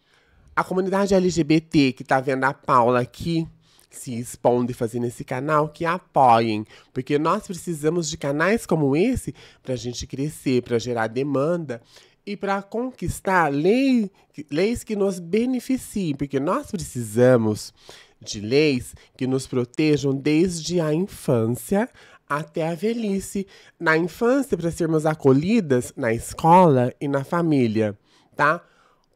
a comunidade LGBT que está vendo a Paula aqui se expondo e fazendo esse canal, que apoiem, porque nós precisamos de canais como esse para a gente crescer, para gerar demanda e para conquistar lei, leis que nos beneficiem, porque nós precisamos de leis que nos protejam desde a infância até a velhice, na infância para sermos acolhidas na escola e na família, tá?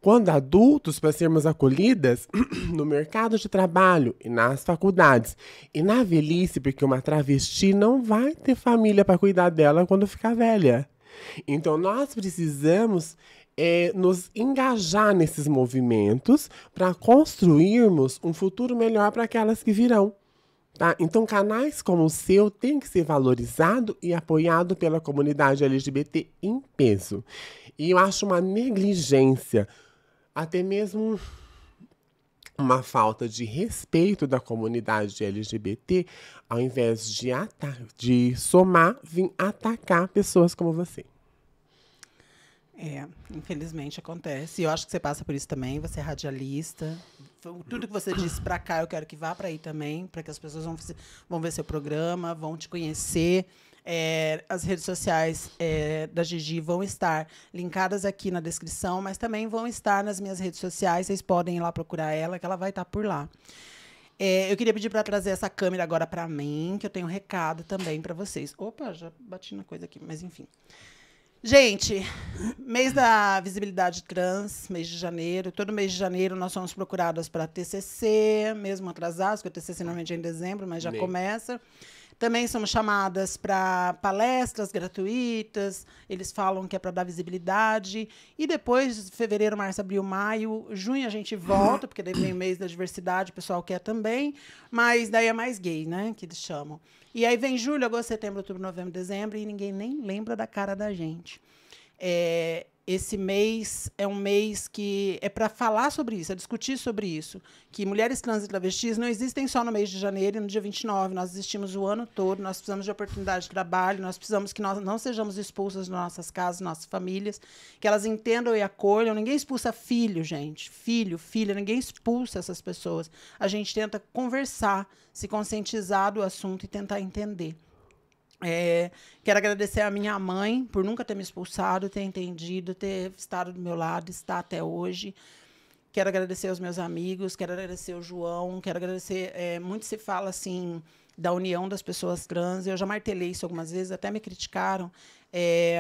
Quando adultos para sermos acolhidas no mercado de trabalho e nas faculdades e na velhice, porque uma travesti não vai ter família para cuidar dela quando ficar velha. Então nós precisamos é, nos engajar nesses movimentos para construirmos um futuro melhor para aquelas que virão. Tá? Então, canais como o seu têm que ser valorizado e apoiado pela comunidade LGBT em peso. E eu acho uma negligência, até mesmo uma falta de respeito da comunidade LGBT, ao invés de, de somar, vir atacar pessoas como você. É, infelizmente acontece. E eu acho que você passa por isso também. Você é radialista, tudo que você disse para cá, eu quero que vá para aí também, para que as pessoas vão, vão ver seu programa, vão te conhecer. É, as redes sociais é, da Gigi vão estar linkadas aqui na descrição, mas também vão estar nas minhas redes sociais. Vocês podem ir lá procurar ela, que ela vai estar tá por lá. É, eu queria pedir para trazer essa câmera agora para mim, que eu tenho um recado também para vocês. Opa, já bati na coisa aqui, mas enfim. Gente, mês da visibilidade trans, mês de janeiro. Todo mês de janeiro nós somos procuradas para TCC, mesmo atrasados, porque o TCC normalmente é em dezembro, mas já começa. Também somos chamadas para palestras gratuitas, eles falam que é para dar visibilidade. E depois, fevereiro, março, abril, maio, junho a gente volta, porque daí vem o mês da diversidade, o pessoal quer também. Mas daí é mais gay, né? Que eles chamam. E aí vem julho, agosto, setembro, outubro, novembro, dezembro, e ninguém nem lembra da cara da gente. É, esse mês é um mês que é para falar sobre isso, é discutir sobre isso. Que mulheres trans e travestis não existem só no mês de janeiro e no dia 29. Nós existimos o ano todo, nós precisamos de oportunidade de trabalho, nós precisamos que nós não sejamos expulsas de nossas casas, nossas famílias, que elas entendam e acolham. Ninguém expulsa filho, gente. Filho, filha, ninguém expulsa essas pessoas. A gente tenta conversar, se conscientizar do assunto e tentar entender. É, quero agradecer à minha mãe por nunca ter me expulsado, ter entendido, ter estado do meu lado, estar até hoje. Quero agradecer aos meus amigos, quero agradecer ao João, quero agradecer. É, muito se fala assim da união das pessoas trans. Eu já martelei isso algumas vezes, até me criticaram. É,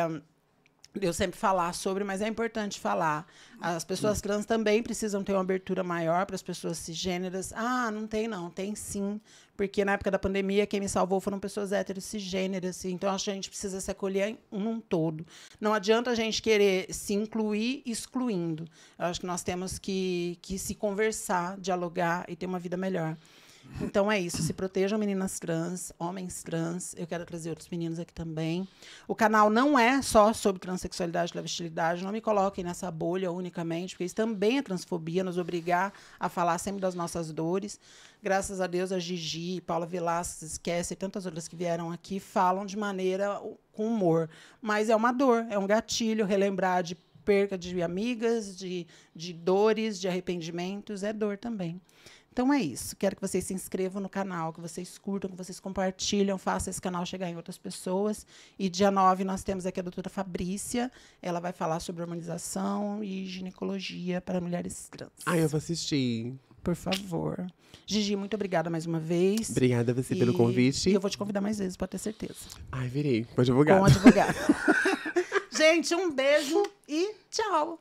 eu sempre falar sobre, mas é importante falar. As pessoas trans também precisam ter uma abertura maior para as pessoas cisgêneras. Ah, não tem não, tem sim. Porque na época da pandemia, quem me salvou foram pessoas héteros cisgêneras. Então, acho que a gente precisa se acolher num todo. Não adianta a gente querer se incluir excluindo. Eu acho que nós temos que, que se conversar, dialogar e ter uma vida melhor. Então é isso. Se protejam meninas trans, homens trans. Eu quero trazer outros meninos aqui também. O canal não é só sobre transexualidade e travestilidade. Não me coloquem nessa bolha unicamente, porque isso também é transfobia, nos obrigar a falar sempre das nossas dores. Graças a Deus, a Gigi, Paula Velasquez, esquece e tantas outras que vieram aqui falam de maneira com humor. Mas é uma dor, é um gatilho relembrar de perca de amigas, de, de dores, de arrependimentos, é dor também. Então é isso. Quero que vocês se inscrevam no canal, que vocês curtam, que vocês compartilham, façam esse canal chegar em outras pessoas. E dia 9 nós temos aqui a doutora Fabrícia. Ela vai falar sobre harmonização e ginecologia para mulheres trans. Ah, eu vou assistir. Por favor. Gigi, muito obrigada mais uma vez. Obrigada a você e... pelo convite. E eu vou te convidar mais vezes, pode ter certeza. Ai, virei. pode divulgar. Com advogado. Gente, um beijo e tchau.